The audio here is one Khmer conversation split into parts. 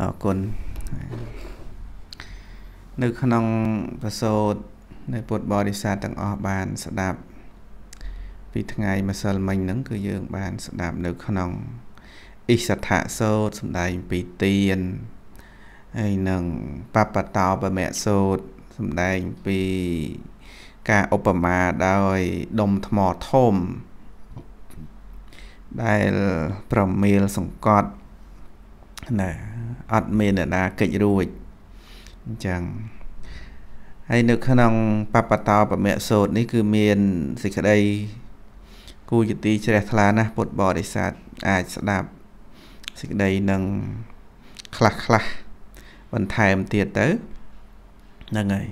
អរគុណនៅក្នុងប្រសូតនៃពុទ្ធបរិស័ទទាំងអស់បាន ស្ដាប់ ពីថ្ងៃម្សិលមិញហ្នឹងគឺយើង បាន ស្ដាប់នៅ ក្នុងអិសដ្ឋសោតសំដែងពីទៀនហើយនឹងបបតោបមៈសោតសំដែងពីការឧបមាដោយដុំថ្មធំដែលប្រមៀលសង្កត់ណាអត់មានអ្នកណាកិច្ចរួចអញ្ចឹងហើយនៅក្នុងបបតោបមៈសោតនេះគឺមានសេចក្តីគូជាទីជ្រះថ្លាណាស់ពុទ្ធបរិស័ទអាចស្ដាប់សេចក្តីនឹងខ្លះខ្លះបន្ថែមទៀតទៅហ្នឹងហើយ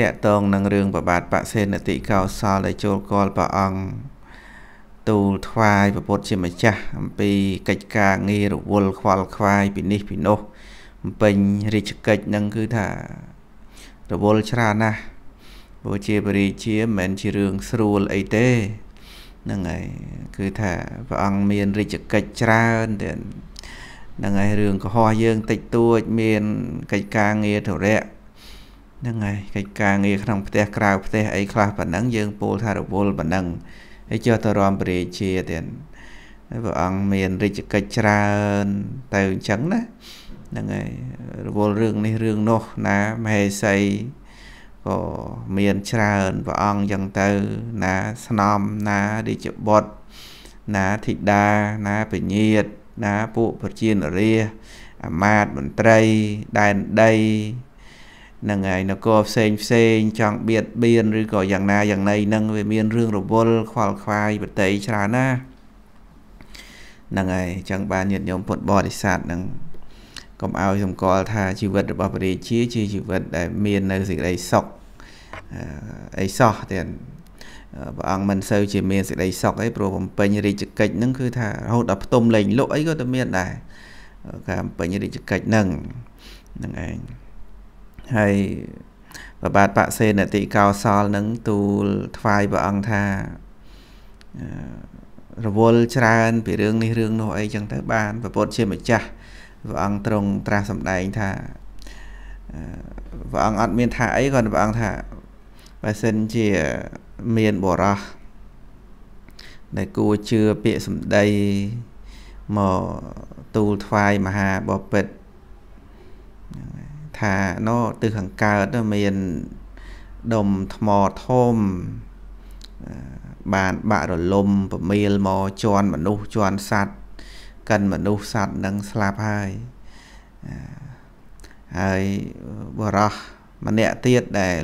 តកតងនឹងរឿងប្របាទបសេនតិកោសលដែលចូលកលព្រះអង្គទូលថ្វាយពុទ្ធជាម្ចាស់អំពីកិច្ចការងាររវល់ខ្វល់ខ្វាយពីនេះពីនោះបំពេញរាជកិច្ចនឹងគឺថារវល់ច្រើនណាស់ព្រោះជាបរិជាមិនមែនជារឿងស្រួលអីទេហ្នឹងហើយគឺថាព្រះអង្គមានរាជកិច្ចច្រើនទៀតហ្នឹងហើយរឿងកុហកយើងតិចតួចមានកិច្ចការងារធរៈហ្នឹងហើយកិច្ចការងារក្នុងផ្ទះក្រៅផ្ទះអីខ្លះប៉ុណ្ណឹងយើងពោលថារវល់ប៉ុណ្ណឹងហើយចុះទៅរំព្រះរាជាទៀតព្រះអង្គមានរិទ្ធិកិច្ចច្រើនទៅអញ្ចឹងណាហ្នឹងហើយរវល់រឿងនេះរឿងនោះណាមហេសីក៏មានច្រើនព្រះអង្គអញ្ចឹងទៅណាស្នំណារាជបុត្រណាធីតាណាពញាតណាពួកប្រជានរា អាមាត្យមន្ត្រីដែនដីនឹងហើយនគរផ្សេងផ្សេងចង់បៀតបៀនឬក៏យ៉ាងណាយ៉ាងណីនឹងវាមានរឿងរវល់ខ្វល់ខ្វាយប្រតិច្រើនណាហ្នឹងហើយអញ្ចឹងបានញាតិញោមពុទ្ធបរិស័ទនឹងកុំឲ្យសម្គាល់ថាជីវិតរបស់ព្រះរាជាជាជីវិតដែលមាននៅសេចក្តីសុខអីសោះទៀតព្រះអង្គមិនសូវជាមានសេចក្តីសុខអីព្រោះបំពេញរាជកិច្ចហ្នឹងគឺថារហូតដល់ផ្ទុំលែងលក់អីក៏តែមានដែរការបំពេញរាជកិច្ចហ្នឹងហ្នឹងឯងហើយប្របាទបសេនតិកោសលនឹងទូលថ្វាយព្រះអង្គថារវល់ច្រើនពីរឿងនេះរឿងនោះអីចឹងទៅបានពពុទ្ធជាម្ចាស់ព្រះអង្គទ្រង់ត្រាស់សម្ដែងថាព្រះអង្គអត់មានថាអីគាត់ព្រះអង្គថាបើសិនជាមានបរោះដែលគួរជឿពាក្យសម្ដីមកទូលថ្វាយមហាបពិតហ្នឹងហើយថាណូទិសខាងកើតមានដុំថ្មធំបានបាក់រលំពមៀលមកជន់ មនុស្សជន់សัตว์កិនមនុស្សសัตว์នឹងស្លាប់ហើយហើយបរោះម្នាក់ទៀតដែល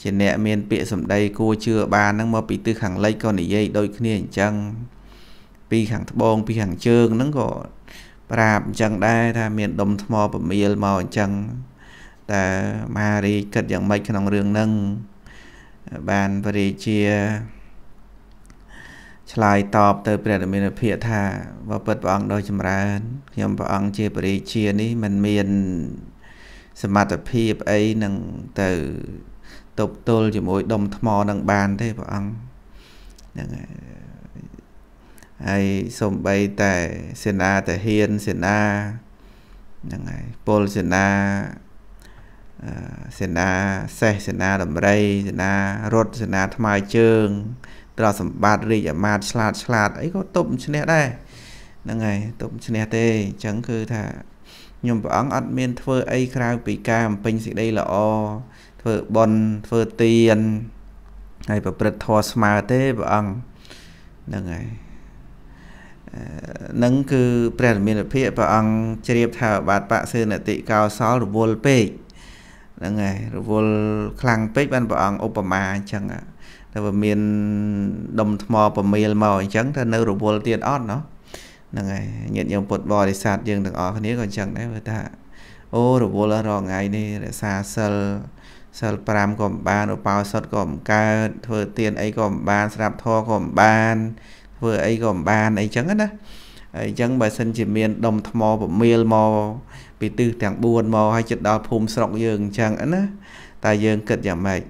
ជាអ្នកមាន ពាក្យសម្ដីគួរជឿបានហ្នឹងមកពីទិសខាងលិចក៏និយាយដូចគ្នាអញ្ចឹងពីខាងត្បូងពីខាងជើងហ្នឹងក៏ប្រាប់អញ្ចឹងដែរថាមានដុំថ្មពមៀលមកអញ្ចឹងតែមហារាជគិតយ៉ាងម៉េចក្នុងរឿងហ្នឹងបានព្រះរាជាឆ្លើយតបទៅព្រះរាមាភិកថាបពិតព្រះអង្គដ៏ចម្រើនខ្ញុំព្រះអង្គជាព្រះរាជានេះមិនមានសមត្ថភាពអីនឹងទៅទប់ទល់ជាមួយដុំថ្មនឹងបានទេព្រះអង្គហ្នឹងហើយហើយសំបីតែសេនាតាហ៊ានសេនាហ្នឹងហើយពលសេនាអឺសេនាសេះសេនាដំរីសេនារត់សេនាថ្មើរជើងត្រសម្បត្តិរាជអាមាត្យឆ្លាតឆ្លាតអីក៏ទប់ឈ្នះដែរហ្នឹងហើយទប់ឈ្នះទេអញ្ចឹងគឺថាខ្ញុំព្រះអង្គអត់មានធ្វើអីក្រៅពីការបំពេញសេចក្តីល្អធ្វើបុណ្យធ្វើទានហើយប្រព្រឹត្តធម៌ស្មើទេព្រះអង្គហ្នឹងហើយនឹងគឺព្រះរាមាភិភិព្រះអង្គជ្រាបថាបាទបសេនតិកោសលរវល់ពេកហ្នឹងហើយរវល់ខ្លាំងពេកបានព្រះអង្គឧបមាអញ្ចឹងតែវាមានដុំថ្មប្រមៀលមកអញ្ចឹងថានៅរវល់ទៀតអត់ណោះហ្នឹងហើយញាតិញោមពុទ្ធបរិស័ទយើងទាំងអស់គ្នាក៏អញ្ចឹងដែរថាអូរវល់រងថ្ងៃនេះរក្សាសិលសិល5ក៏មិនបានឧបោសថក៏មិនកើតធ្វើទានអីក៏មិនបាន ស្ដាប់ធម៌ក៏មិនបានធ្វើអីក៏មិនបានអីចឹងណាហើយចឹងបើសិនជាមានដុំថ្មពមៀលមកពីទិសទាំង4មកហើយជិតដល់ភូមិស្រុកយើងអញ្ចឹងណាតែយើងគិតយ៉ាងម៉េច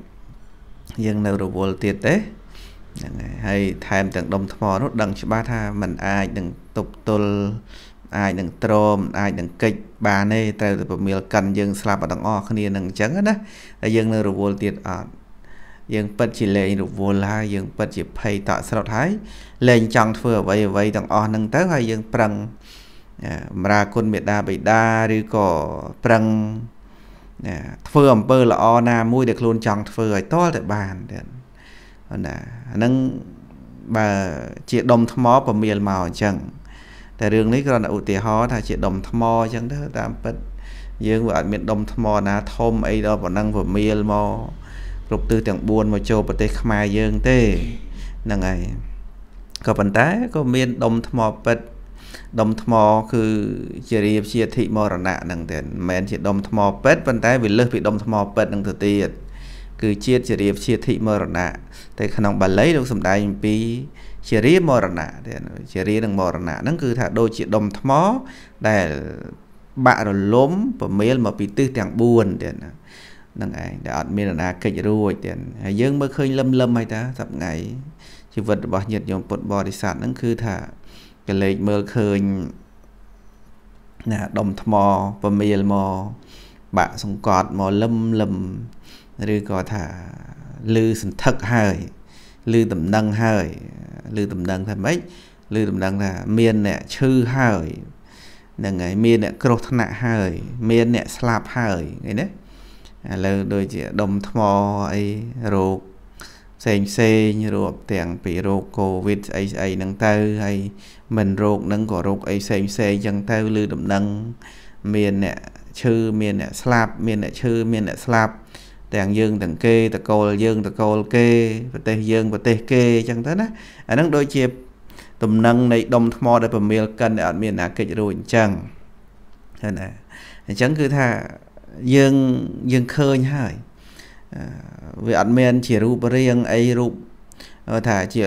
យើងនៅរវល់ទៀតទេហ្នឹងហើយហើយថែមទាំងដុំថ្មនោះ ដឹងច្បាស់ថាมันអាចនឹងទប់ទល់អាចនឹងទ្រមអាចនឹងកិច្ចបានទេត្រូវតែពមៀលកាន់យើងស្លាប់អត់ទាំងអស់គ្នានឹងអញ្ចឹងណាតែយើងនៅរវល់ទៀតអត់យើងពិតជាលែងរវល់ហើយយើងពិតជាភ័យតក់ស្លុតហើយលែងចង់ធ្វើអ្វីអ្វីទាំងអស់ហ្នឹងទៅហើយយើងប្រឹងបរាគុណមេដាបិតាឬក៏ប្រឹងធ្វើអំពើល្អណាមួយ ដែលខ្លួនចង់ធ្វើឲ្យតលតែបានទៀតណាអាហ្នឹងបើជាដុំថ្មពមៀលមកអញ្ចឹងតែរឿងនេះគ្រាន់តែឧទាហរណ៍ថា ជាដុំថ្មអញ្ចឹងទៅតាមពិតយើងវាអត់មានដុំថ្មណាធំអីដល់ប៉ុណ្ណឹងពមៀលមកគ្រប់ទិសទាំង4មកចូលប្រទេសខ្មែរយើងទេហ្នឹងហើយក៏ប៉ុន្តែក៏មានដុំថ្មពិតដុំថ្ម គឺជារាជាធិមរណៈហ្នឹងទៀតមិនមែន ជាដុំថ្មពិតប៉ុន្តែវាលើសពីដុំថ្មពិតហ្នឹងទៅទៀតគឺជាតិជារាជាធិមរណៈតែក្នុងបាលីលោកសំដែងអំពីជារាមរណៈទៀតជារានឹងមរណៈហ្នឹងគឺថាដូចជាដុំថ្មដែលបាក់រលំប្រមៀលមកពីទិសទាំង4ទៀតណានឹងឯងដែលអត់មានអនាគិចរួចទៀតហើយយើងមើលឃើញលឹមលឹមហើយតាសប្ងៃជីវិតរបស់ញាតិញោមពុទ្ធបរិស័ទហ្នឹងគឺថាកលេចមើលឃើញណាដុំថ្មពមៀលមកបាក់សង្កត់មកលឹមលឹមឬក៏ថាលឺសន្ធឹកហើយ លឺដំណឹងហើយលឺដំណឹងថាម៉េចលឺដំណឹងថាមានអ្នកឈឺហើយហ្នឹងហើយ មានអ្នកគ្រោះថ្នាក់ហើយមានអ្នកស្លាប់ហើយឃើញទេឥឡូវដូចជាដុំថ្មអីរោគផ្សេងផ្សេងរួមទាំងពីរោគ COVID ស្អីស្អីហ្នឹងទៅហើយមិនរោគហ្នឹងក៏រោគអីផ្សេងផ្សេងអញ្ចឹងទៅឬដំណឹងមានអ្នកឈឺមានអ្នកស្លាប់មានអ្នកឈឺមានអ្នកស្លាប់ ទាំងយើងទាំងគេតកូលយើងតកូលគេ ប្រទេសយើងប្រទេសគេអញ្ចឹងទៅណាអាហ្នឹងដូចជាដំណឹងនៃដុំថ្មដែលពមៀលកិនដែលអត់មាន អាកិច្ចរួចអញ្ចឹងឃើញណាអញ្ចឹងគឺថាយើងយើងឃើញហើយវាអត់មានជារូបរាងអីរូបថាជា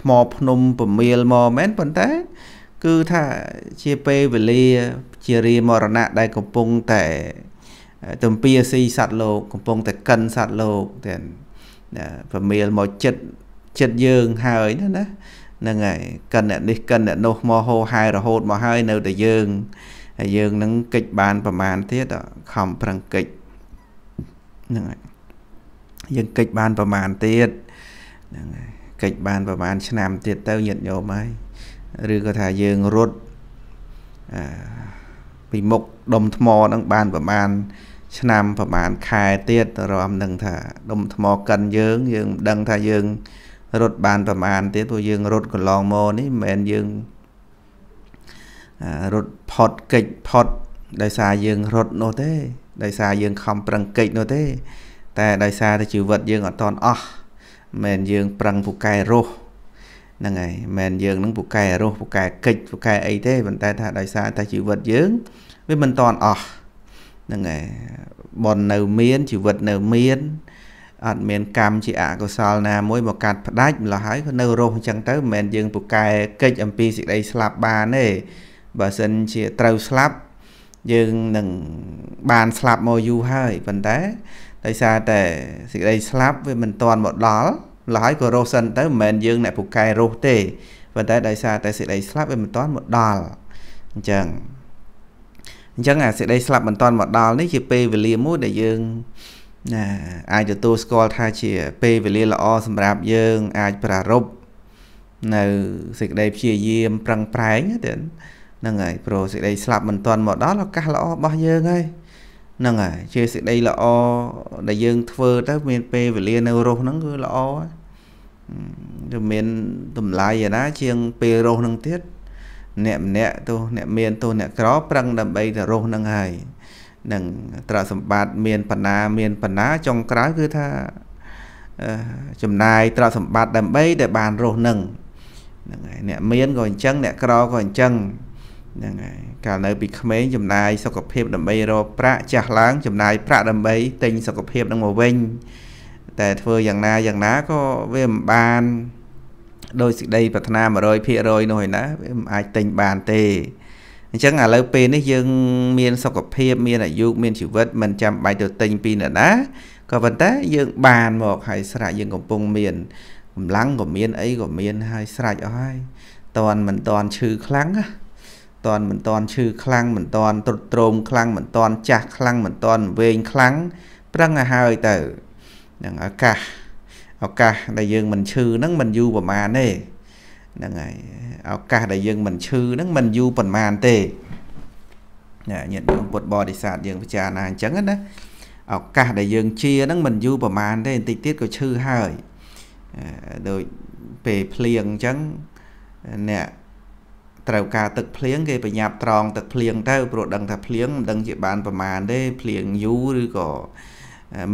ថ្មភ្នំពមៀលមកមែនប៉ុន្តែ គឺថាជាពេលវេលា ជារាមរណៈដែលកំពុងតែ ទំពាស៊ីសัตว์លោកកំពុងតែកិនសัตว์លោកទាំងពមៀលមកចិត្តចិត្តយើង ហើយណាណាហ្នឹងហើយកិនអ្នកនេះកិនអ្នកនោះមកហោហាយរហូតមកហើយនៅតែយើងហើយយើងនឹងកិច្ចបានប្រមាណទៀតខំប្រឹងកិច្ចហ្នឹងហើយយើងកិច្ចបានប្រមាណទៀតហ្នឹងកិច្ចបានប្រមាណឆ្នាំទៀតទៅញាតញោមហើយឬក៏ថាយើងរត់អឺពីមុខដុំថ្មហ្នឹងបានប្រមាណឆ្នាំប្រហែលខែទៀតរំនឹងថាដុំថ្មកិនយើង យើងមិនដឹងថាយើង រត់បានប្រហែលទៀតព្រោះយើងរត់កន្លងមកនេះមិនមែនយើងរត់ផុតកិច្ចផុតដោយសារយើងរត់នោះទេដោយសារយើងខំប្រឹងកិច្ចនោះទេតែដោយសារតែជីវិតយើងអត់តន់អស់មិនយើង ប្រឹងពូកែរស់ហ្នឹងហើយមិនយើងនឹងពូកែរស់ពូកែកិច្ចពូកែអីទេប៉ុន្តែថាដោយសារតែជីវិតយើងវាមិនតន់អស់ហ្នឹងហើយបននៅមានជីវិតនៅមានអត់មានកម្មជាអកុសលណាមួយមកកាត់ផ្ដាច់ម្ល៉េះហើយនៅរស់អញ្ចឹងទៅមិនមែនយើងពូកែកិច្ចអំពីសេចក្តីស្លាប់បានទេបើសិនជាត្រូវស្លាប់យើងនឹងបានស្លាប់មកយូរហើយប៉ុន្តែដោយសារតែសេចក្តីស្លាប់វាមិនទាន់មកដល់ឡើយក៏រស់សិនទៅមិនមែនយើងអ្នកពូកែរស់ទេប៉ុន្តែដោយសារតែសេចក្តីស្លាប់វាមិនទាន់មកដល់អញ្ចឹងអញ្ចឹងអាសេចក្តីស្លាប់មិនទាន់មកដល់នេះជាពេលវេលាមួយដែលយើងណាអាចទទួលស្គាល់ថាជាពេលវេលាល្អសម្រាប់យើង អាចប្រារព្ធនៅសេចក្តីព្យាយាម ប្រឹងប្រែងទៅហ្នឹងហើយព្រោះសេចក្តីស្លាប់មិនទាន់មកដល់ឱកាសល្អរបស់យើងហើយហ្នឹងហើយជាសេចក្តីល្អដែលយើងធ្វើទៅមានពេលវេលានៅរស់ហ្នឹងគឺល្អទៅមានតម្លៃឯណា ជាង ពេលរស់ហ្នឹងទៀតអ្នកម្នាក់ទោះអ្នកមានទោះអ្នកក្រប្រឹងដើម្បីទៅរស់ហ្នឹងហើយនឹងត្រាសម្បត្តិមានបណ្ណាមានបណ្ណាចុងក្រោយគឺថាចំណាយត្រាសម្បត្តិដើម្បីដែលបានរស់នឹងហ្នឹងហើយអ្នកមានក៏អញ្ចឹង អ្នកក្រក៏អញ្ចឹងហ្នឹងហើយកាលនៅពីក្មេងចំណាយសុខភាពដើម្បីរកប្រាក់ចាស់ឡើងចំណាយប្រាក់ដើម្បីទិញសុខភាពនឹងមកវិញ តែធ្វើយ៉ាងណាយ៉ាងណាក៏វាមិនបានដោយសេចក្តីប្រាថ្នា100%នោះឯណាវាមិនអាចទិញបានទេអញ្ចឹងឥឡូវពេលនេះយើង មានសុខភាពមានអាយុមានជីវិតមិនចាំបាច់ទៅទិញពីអ្នកណាក៏ប៉ុន្តែយើងបានមកហើយស្រេចយើងកំពុងមានកម្លាំងក៏មាន អីក៏មាន ហើយស្រេចអស់ហើយតន់មិនតន់ឈឺខ្លាំងណាតន់មិនតន់ឈឺខ្លាំងមិនតន់ទ្រុឌទ្រោមខ្លាំងមិនតន់ចាស់ខ្លាំងមិនតន់វែងខ្លាំងប្រឹងឲ្យហើយទៅនឹងឱកាសឱកាសដែលយើងមិនឈឺហ្នឹងមិនយូរប្រហែលទេហ្នឹងហើយឱកាសដែលយើងមិនឈឺហ្នឹងមិនយូរប្រហែលទេណាញាតិញោមពុទ្ធបរិស័ទយើងពិចារណាអញ្ចឹងណាឱកាស ដែលយើងជាហ្នឹងមិនយូរប្រហែលទេបន្តិចទៀតក៏ឈឺហើយដូចពេលភ្លៀងអញ្ចឹងអ្នកត្រូវការទឹកភ្លៀងគេប្រញាប់ត្រងទឹកភ្លៀងទៅព្រោះដឹងថាភ្លៀងមិនដឹងជាបានប្រមាណទេភ្លៀងយូរឬក៏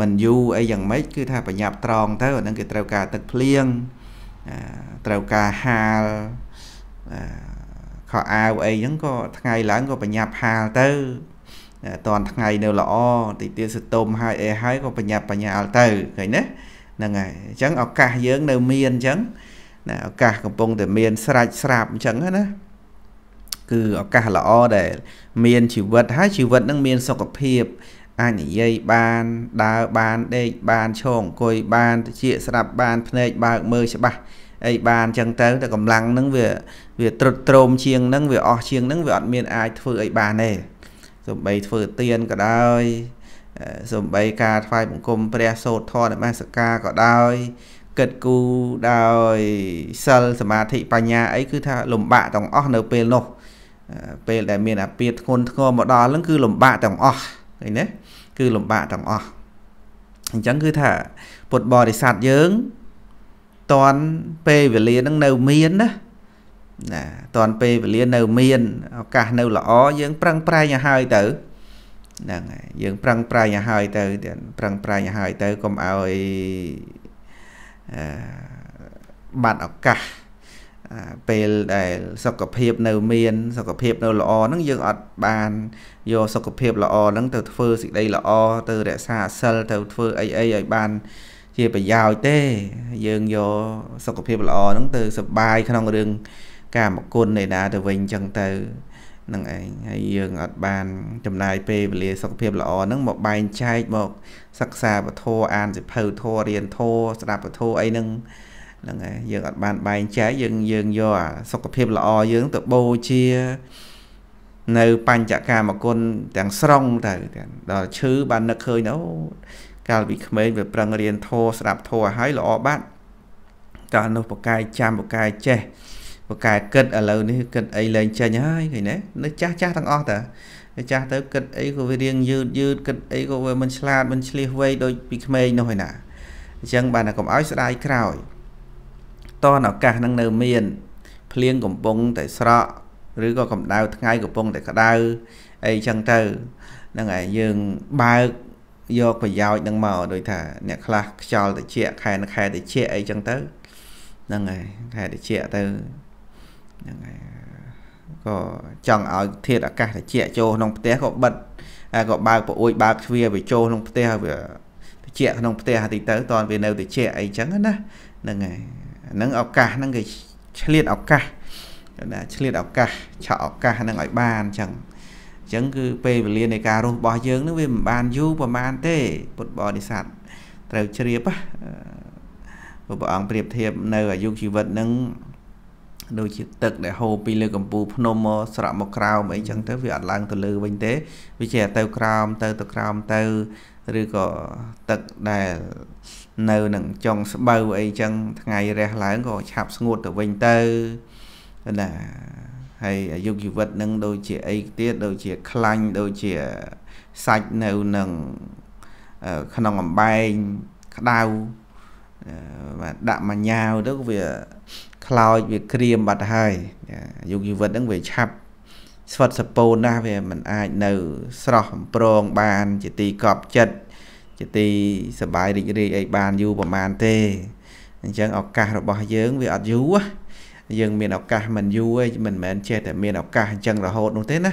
មិនយូរអីយ៉ាងម៉េចគឺ ថាប្រញាប់ត្រងទៅអានឹងគេត្រូវការទឹកភ្លៀងត្រូវការហាលខោអាវអីហ្នឹងក៏ថ្ងៃឡើងក៏ប្រញាប់ហាលទៅតនថ្ងៃនៅល្អតិចទៀតសតុំហើយអីហើយក៏ប្រញាប់បញ្ញាលទៅឃើញណាហ្នឹងហើយអញ្ចឹងឱកាសយើង នៅ មានអញ្ចឹងណាឱកាស កំពុងតែមានស្រាច់ស្រាប់អញ្ចឹងណាគឺឱកាសល្អដែល មានជីវិតហើយជីវិតនឹងមានសុខភាព អាចនិយាយបានដើរបានដេកបានឈរអង្គុយបានត្រជាស្ដាប់បានភ្នែកបើកមើលច្បាស់អីបានអញ្ចឹងទៅតែកម្លាំងនឹងវាវាត្រុតត្រោមជាងនឹងវាអស់ជាងនឹងវាអត់មានអាចធ្វើអីបានទេសំបីធ្វើទៀនក៏ដោយសំបីការថ្វាយបង្គំព្រះសូត្រធម៌នមស្ការក៏ដោយកិតគូដោយសិលសមាធិបញ្ញាអីគឺថាលំបាកទាំងអស់នៅពេលនោះពេលដែលមានអាពាធធ្ងន់ធ្ងរមកដល់ហ្នឹងគឺលំបាកទាំងអស់ឃើញទេគឺលំបាកទាំងអស់អញ្ចឹងគឺថាពុទ្ធបរិស័ទយើងតនពេលវេលានឹងនៅមានណាណាតនពេលវេលានៅមានឱកាសនៅល្អយើង ប្រឹងប្រែងឲ្យហើយទៅហ្នឹងហើយយើង ប្រឹងប្រែងឲ្យហើយទៅប្រឹងប្រែងឲ្យហើយទៅកុំឲ្យកបាត់ឱកាសពេលដែល សុខភាព នៅមាន សុខភាព នៅល្អហ្នឹងយើងអត់បានយកសុខភាពល្អហ្នឹងទៅធ្វើសេចក្តីល្អទៅរក្សាសិលទៅធ្វើអីអីឲ្យបាន ជាប្រយោជន៍ទេ យើងយកសុខភាពល្អហ្នឹង ទៅសបាយក្នុងរឿងកាមគុណឯណាទៅវិញចឹងទៅនឹងឯងហើយយើងអត់បាន ចំណាយពេលវេលាសុខភាពល្អហ្នឹងមកបែងចែកមកសិក្សាពធអានសិភៅធរៀនធស្ដាប់ពធអីហ្នឹងហ្នឹងហើយយើងអត់បានបែងចែកយើងយើងយកអាសុខភាពល្អយើងទៅបូជា នៅបញ្ចកាមគុណទាំងស្រុងទៅទាំងដល់ឈឺបាននឹកឃើញអូកាលពីក្មេងវាប្រឹងរៀនធម៌ស្ដាប់ធម៌ហើយល្អបាត់កាលនោះបកាយចាំបកាយចេះ បកាយគិតឥឡូវនេះគិតអីលែងចេញហើយឃើញទេនៅចាស់ចាស់ទាំងអស់តាចាស់ទៅគិតអីក៏វារៀងយឺតយឺតគិតអីក៏វាមិនឆ្លាតមិនឆ្លៀសវៃដូចពីក្មេងនោះឯណាអញ្ចឹងបានតែកុំឲ្យស្ដាយក្រោយតនឱកាសនឹងនៅមានភ្លៀងកំពុងតែស្រក់ឬក៏កម្ដៅថ្ងៃកំពុងតែក្ដៅអីចឹងទៅហ្នឹងហើយយើងបើកយកប្រយោជន៍នឹងមកដោយថាអ្នកខ្លះខ្យល់តិចខែខែតិចអីចឹងទៅហ្នឹងហើយខែតិចទៅហ្នឹងហើយក៏ចង់ឲ្យធាតុអាកាសតិចចូលក្នុងផ្ទះក៏បិទហើយក៏បើកប្រអួយបើកទ្វារវាចូលក្នុងផ្ទះវាតិចក្នុងផ្ទះតិចទៅតើវានៅតិចអីចឹងណាហ្នឹងហើយហ្នឹងឱកាសហ្នឹងគេឆ្លៀតឱកាសណាឆ្លៀតឱកាសឆក់ឱកាសហ្នឹងឲ្យបានអញ្ចឹងអញ្ចឹងគឺពេលវេលានៃការរស់របស់យើងនឹងវាមិនបានយូរប្រហែលទេពុទ្ធបរិស័ទត្រូវជ្រាបព្រះអង្គប្រៀបធៀបនៅអាយុជីវិតនឹងដូចជាទឹកដែលហូរពីលើកំពូលភ្នំមកស្រក់មកក្រោមអីចឹងទៅវាអត់ឡើងទៅលើវិញទេវាជាទៅក្រោមទៅទៅក្រោមទៅឬក៏ទឹកដែលនៅនឹងចុងស្បូវអីចឹង ថ្ងៃរះឡើងក៏ឆាប់ស្ងួតទៅវិញទៅណាហើយអាយុជីវិតនឹង ដូចជា អីទៀតដូចជា ខ្លាញ់ដូចជាសាច់នៅនឹងក្នុងអំបែងក្តៅបាទដាក់មួយញ៉ាវទៅវាខ្លោចវាក្រៀមបាត់ហើយអាយុជីវិតហ្នឹងវាឆាប់ស្វិតសពោណាស់វាមិនអាចនៅស្រស់អំប្រងបាន ជាទីកប់ចិត្តជាទីសបាយរីករាយអីបានយូរប្រហែលទេអញ្ចឹងឱកាសរបស់យើងវាអត់យូរយើងមានឱកាសមិនយូរទេមិនមែនចេះតែមានឱកាសអញ្ចឹងរហូតនោះទេណា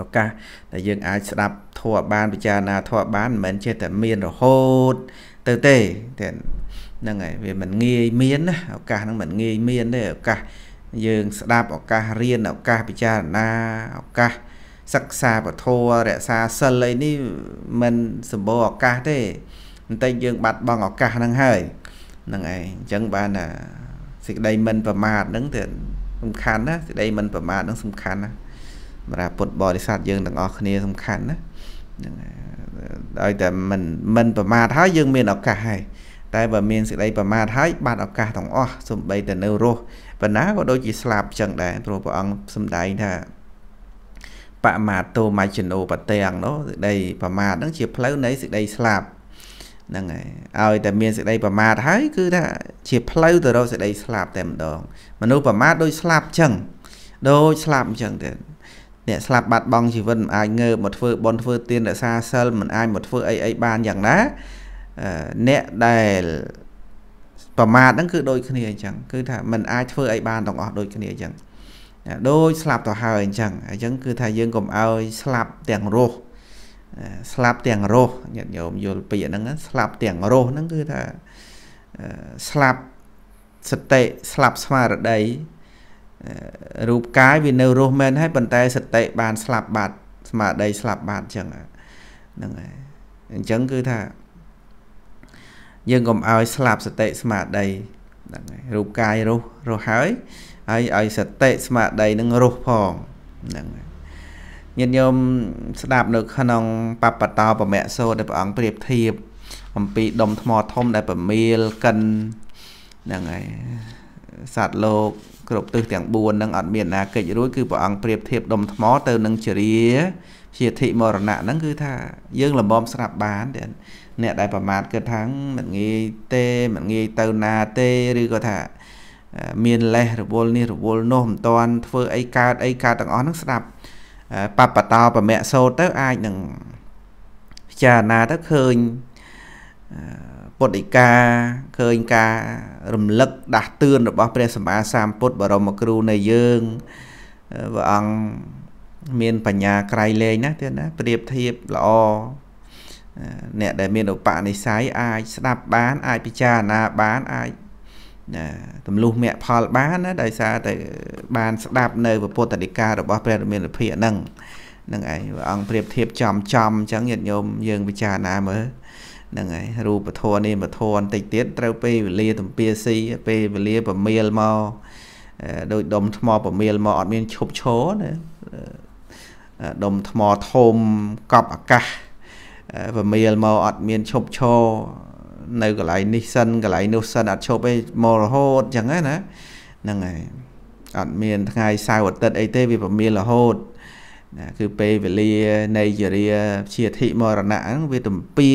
ឱកាសដែលយើង អាចស្ដាប់ធម៌បានពិចារណាធម៌បាន មិនមែនចេះតែមានរហូតទៅទេតែហ្នឹងហើយវាមិនងាយមានណាឱកាសហ្នឹងមិនងាយមានទេឱកាសយើងស្ដាប់ឱកាសរៀនឱកាសពិចារណាឱកាសសិក្សាពធរក្សាសិលអីនេះមិនសម្បូរឱកាសទេបន្តិចយើង បាត់បង់ឱកាសហ្នឹងហើយហ្នឹងឯងអញ្ចឹងបានណាសេចក្តីមិនប្រមាទហ្នឹងទៅសំខាន់ណាសេចក្តីមិនប្រមាទហ្នឹងសំខាន់ណាសម្រាប់ពុទ្ធបរិស័ទយើងទាំងអស់គ្នាសំខាន់ណាហ្នឹងហើយតែមិនមិនប្រមាទហើយយើងមានឱកាសហើយតែបើមានសេចក្តីប្រមាទហើយបាត់ឱកាសទាំងអស់សំបីតែនៅរស់បណ្ណាក៏ដូចជាស្លាប់ចឹងដែរព្រោះព្រះអង្គសំដែងថាបមាទោមជ្ឈណោបទាំងនោះសេចក្តីប្រមាទហ្នឹងជាផ្លូវនៃសេចក្តីស្លាប់ហ្នឹងហើយឲ្យតែមានសេចក្តីប្រមាទហើយគឺថាជាផ្លូវទៅរកសេចក្តីស្លាប់តែម្ដង មនុស្សប្រមាទដោយស្លាប់ចឹងដោយស្លាប់ចឹងទៅអ្នកស្លាប់បាត់បង់ជីវិតមិនអាចងើបមកធ្វើបន់ធ្វើទានរក្សាសិលមិនអាចមកធ្វើអីអីបានយ៉ាងណាអ្នកដែលប្រមាទហ្នឹងគឺដូចគ្នាអញ្ចឹងគឺថាมันអាចធ្វើអីបានទាំងអស់ដូចគ្នាអញ្ចឹងដូចស្លាប់ទៅហើយអញ្ចឹងអញ្ចឹងគឺថាយើងកុំឲ្យ ស្លាប់ទាំងរស់ស្លាប់ទាំងរស់ញាតិញោមយល់ពាក្យហ្នឹងស្លាប់ទាំងរស់ហ្នឹងគឺថាស្លាប់សតិស្លាប់ស្មារតីរូបកាយវានៅរស់មែនហើយប៉ុន្តែសតិបានស្លាប់បាត់ស្មារតីស្លាប់បាត់អញ្ចឹងហ្នឹងហើយអញ្ចឹងគឺថាយើងកុំឲ្យស្លាប់សតិស្មារតីហ្នឹងហើយរូបកាយរស់រស់ហើយហើយឲ្យសតិស្មារតីនឹងរស់ផងហ្នឹងហើយញាតិញោមស្ដាប់នៅ ក្នុងបបតោបមៈសូដែលព្រះអង្គប្រៀបធៀបអំពីដុំថ្មធំដែលប្រមៀលកិនហ្នឹងហើយសត្វលោកគ្រប់ទិសទាំង4ហ្នឹងអត់មានណាកិច្ចរួចគឺព្រះអង្គប្រៀបធៀបដុំថ្មទៅនឹងជរាជាធិមរណៈហ្នឹងគឺ ថាយើងលំមស្រាប់បានតែអ្នកដែលប្រមាថគិតថាមិនងាយទេមិនងាយទៅណាទេឬក៏ថាមានលេះរវល់នេះរវល់នោះមិនតាន់ធ្វើអីកើតអីកើតទាំងអស់ហ្នឹងស្ដាប់បបតោប្រមៈសោតទៅអាចនឹងពិចារណាទៅឃើញពុទ្ធិកាឃើញការរំលឹកដាស់តឿនរបស់ ព្រះសម្មាសម្ពុទ្ធបរមគ្រូនៃយើងព្រះអង្គមានបញ្ញាក្រៃលែងណាទៀតណា ប្រៀបធៀបល្អអ្នកដែលមានឧបនិស្ស័យអាច ស្ដាប់បានអាចពិចារណាបានអាចទម្លុះមគ្គផលបានណាដោយសារតែបានស្ដាប់នៅពុទ្ធដីការបស់ព្រះរាមាភិយហ្នឹងហ្នឹងឯងព្រះអង្គប្រៀបធៀបចំចំអញ្ចឹងញាតិញោមយើងពិចារណាមើលហ្នឹងហើយរូបធម៌នេះមធម៌បន្តិចទៀតត្រូវពេលវេលាទំពាស៊ីពេលវេលាប្រមៀលមកដោយដុំថ្មប្រមៀលមកអត់មានឈប់ឈរណាដុំថ្មធំកប់អាកាសវមាលមកអត់មានឈប់ឈរនៅកន្លែងនេះសិនកន្លែងនោះសិនអត់ឈប់ទេមករហូតចឹងណាហ្នឹងហើយអត់មានថ្ងៃសៅរ៍អាទិត្យអីទេវាពមៀលរហូតណាគឺពេលវេលានៃយរាជាធិមរណៈហ្នឹងវាទំពា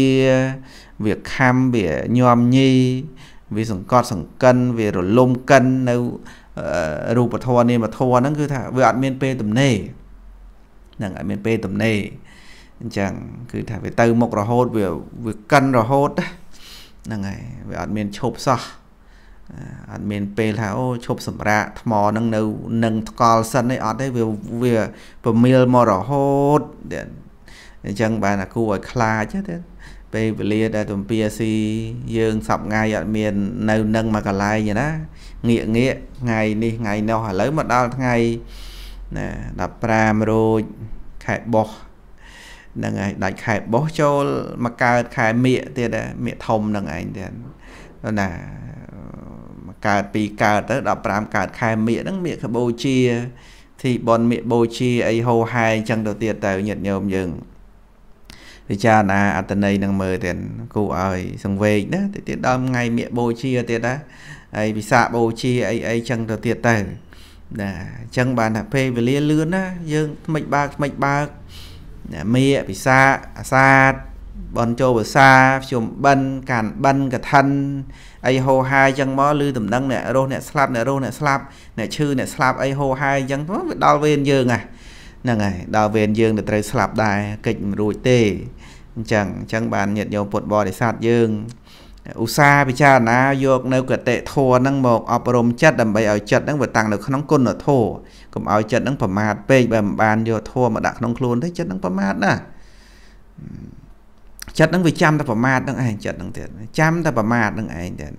វាខំវាញោមញីវាសង្កត់សង្កិន វារលំកិននៅរូបធម៌នាមធម៌ហ្នឹងគឺថាវាអត់មានពេលទំនេរហ្នឹងអត់មានពេលទំនេរអញ្ចឹងគឺថាវាទៅមុខរហូតវាវាកិនរហូតហ្នឹងហើយវាអត់មានឈប់សោះអត់មាន ពេលថាអូឈប់សម្រាកថ្មនឹងនៅនឹងថ្កល់សិនអីអត់ទេវាវាពមៀលមករហូតអញ្ចឹងបានអាគូឲ្យខ្លាចទេពេលវេលាដែលទំពាស៊ីយើងសប្ងាយអត់មាននៅនឹងមកកន្លែងណាងាកងាកថ្ងៃនេះថ្ងៃនោះឥឡូវមកដល់ថ្ងៃណា15រោចខែបោះហ្នឹងហើយដាច់ខែបោះចូល មកកើតខែមៀកទៀតមៀកធំហ្នឹងឯងទៀតណាមកកើតពីកើតទៅ15កើតខែមៀកហ្នឹងមៀកកបូជាធីបនមៀកបូជាអីហោហែអញ្ចឹងទៅទៀតទៅញាតញោមយើងពិចារណាអត្តន័យនឹងមើលទៀតគូឲ្យសង្វេកណាទៅទៀតដល់ថ្ងៃមៀកបូជាទៀតណាហើយពិសាបូជាអីអីចឹងទៅទៀតទៅណាអញ្ចឹងបានថាពេលវេលាលឿនណាយើងថ្មិចបើកថ្មិចបើកមៀពិសាអាសាតបនចូលភាសាភ្ជុំបិណ្ឌកានបិណ្ឌកឋិនអីហោហាយចឹងមកឬតំណឹងអ្នករស់អ្នកស្លាប់អ្នករស់អ្នកស្លាប់អ្នកឈឺអ្នកស្លាប់អីហោហាយចឹងទៅដល់វេនយើងហ្នឹងហើយដល់វេនយើងទៅត្រូវស្លាប់ដែរកិច្ចមិនរួចទេអញ្ចឹងអញ្ចឹងបានញាតញោមពុទ្ធបរិស័ទយើងឧស្សាហ៍ពិចារណាយកនៅ កតិធម៌ហ្នឹងមកអប់រំចិត្តដើម្បីឲ្យចិត្តហ្នឹងវាតាំងនៅក្នុងគុណធម៌កុំឲ្យចិត្តនឹងប្រមាទពេកបើមិនបានយកធម៌មកដាក់ក្នុងខ្លួនទេចិត្តនឹងប្រមាទណាចិត្តនឹងវាចាំតែប្រមាទនឹងឯងចិត្តនឹងទៀតចាំតែប្រមាទនឹងឯងទៀត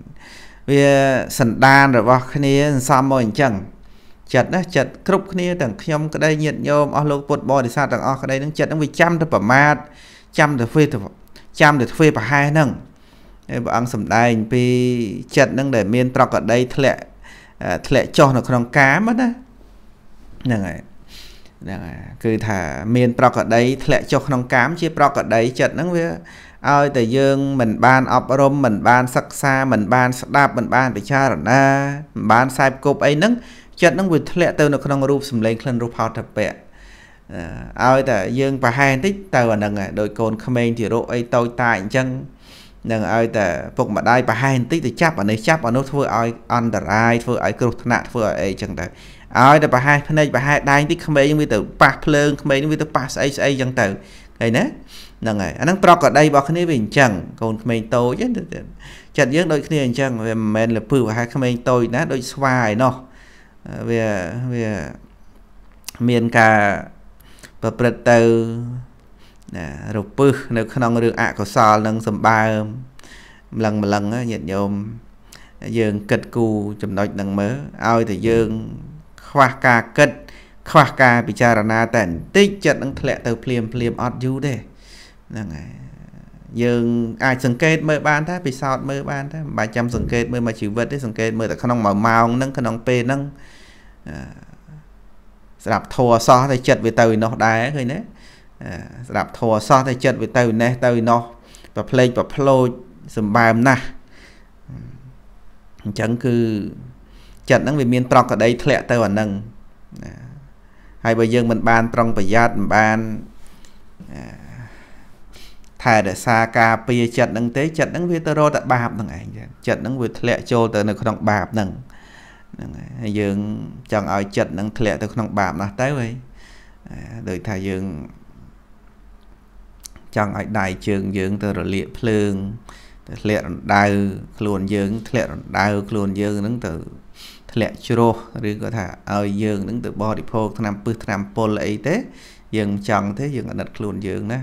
វាសន្តានរបស់គ្នាសន្សំមកអញ្ចឹងចិត្តណាចិត្តគ្រប់គ្នាទាំងខ្ញុំក្តីញាតិញោមអស់លោកពុទ្ធបរិស័ទទាំងអស់ក្តីនឹងចិត្តនឹងវាចាំតែប្រមាទចាំតែធ្វើចាំតែធ្វើប្រហែសនឹងហើយព្រះអង្គសម្ដែងពីចិត្តនឹងដែលមានត្រកក្តីធ្លាក់ធ្លាក់ចុះនៅ ក្នុងកាមណាហ្នឹងហើយហ្នឹងហើយគឺថាមាន ប្រកដីធ្លាក់ចុះក្នុងកាមជាប្រកដីចិត្តហ្នឹងវាឲ្យតែយើងមិនបាន អប់រំមិនបានសិក្សាមិនបានស្ដាប់មិនបានពិចារណាមិនបានសែបគប់អីហ្នឹងចិត្តហ្នឹងវាធ្លាក់ទៅនៅក្នុងរូបសម្លេងក្លិនរូបផោតពៈឲ្យតែយើងប្រហែលបន្តិចទៅអាហ្នឹងឯងដោយកូនក្មេងទីរកអីតូចតាចអញ្ចឹងនឹងឲ្យតែពុកម្ដាយប្រហែលបន្តិចទៅចាប់អានេះចាប់អានោះធ្វើឲ្យអន្តរាយធ្វើឲ្យគ្រោះថ្នាក់ធ្វើឲ្យអីអញ្ចឹងទៅឲ្យតែប្រហែសភ្នែកប្រហែសដៃតិចក្មេងវាទៅប៉ះភ្លើងក្មេងវាទៅប៉ះស្អីស្អីចឹងទៅឃើញណាហ្នឹងហើយអាហ្នឹងប្រកដីរបស់គ្នាវាអញ្ចឹងកូនក្មេងតូចហ្នឹងចិត្តយើងដូចគ្នាអញ្ចឹងវាមិនមែនលពឺប្រហែសក្មេងតូចណាដូចស្វាឯណោះវាវាមានការប្រព្រឹត្តទៅណារពឹសនៅក្នុងរឿងអកុសលនិងសម្បើមម្លឹងម្លឹងញាតិញោមយើងគិតគូចំណុចហ្នឹងមើលឲ្យតែយើងខ្វះការគិត ខ្វះការពិចារណាតែបន្តិចចិត្តនឹងធ្លាក់ទៅភ្លាមភ្លាមអត់យូរទេហ្នឹងហើយយើងអាចសង្កេតមើលបានថាពិសោធន៍មើលបានថាមិនបាច់ចាំសង្កេតមើលមកជីវិតទេសង្កេតមើលតែក្នុងមួយម៉ោងហ្នឹងក្នុងពេលហ្នឹងស្ដាប់ធัวសោះតែចិត្តវាទៅឯនោះដែរឃើញទេស្ដាប់ធัวសោះតែចិត្តវាទៅឯនេះទៅឯនោះប្រភ្លេចប្រភ្លោចសម្បើមណាស់អញ្ចឹងគឺចិត្តហ្នឹងវាមានប្រកដីធ្លាក់ទៅអាហ្នឹងណាហើយបើយើងមិនបានប្រុងប្រយ័ត្នមិនបានថែរក្សាការពារចិត្តហ្នឹងទេចិត្តហ្នឹងវាទៅរកតែបាបហ្នឹងឯងចិត្តហ្នឹងវាធ្លាក់ចូលទៅនៅក្នុង បាបហ្នឹងហ្នឹងហើយយើងចង់ឲ្យចិត្តហ្នឹងធ្លាក់ទៅក្នុងបាបនោះទៅហីដោយថាយើងចង់ឲ្យដៃជើងយើងទៅរលាកភ្លើងធ្លាក់រណ្ដៅខ្លួនយើង ធ្លាក់រណ្ដៅខ្លួនយើងហ្នឹងទៅធ្លាក់ជ្រោះឬក៏ថាឲ្យយើងហ្នឹងទៅបរិភោគថ្នាំពឹសថ្នាំពុលអីទេ យើងចង់ទេយើងអាណិតខ្លួនយើងណា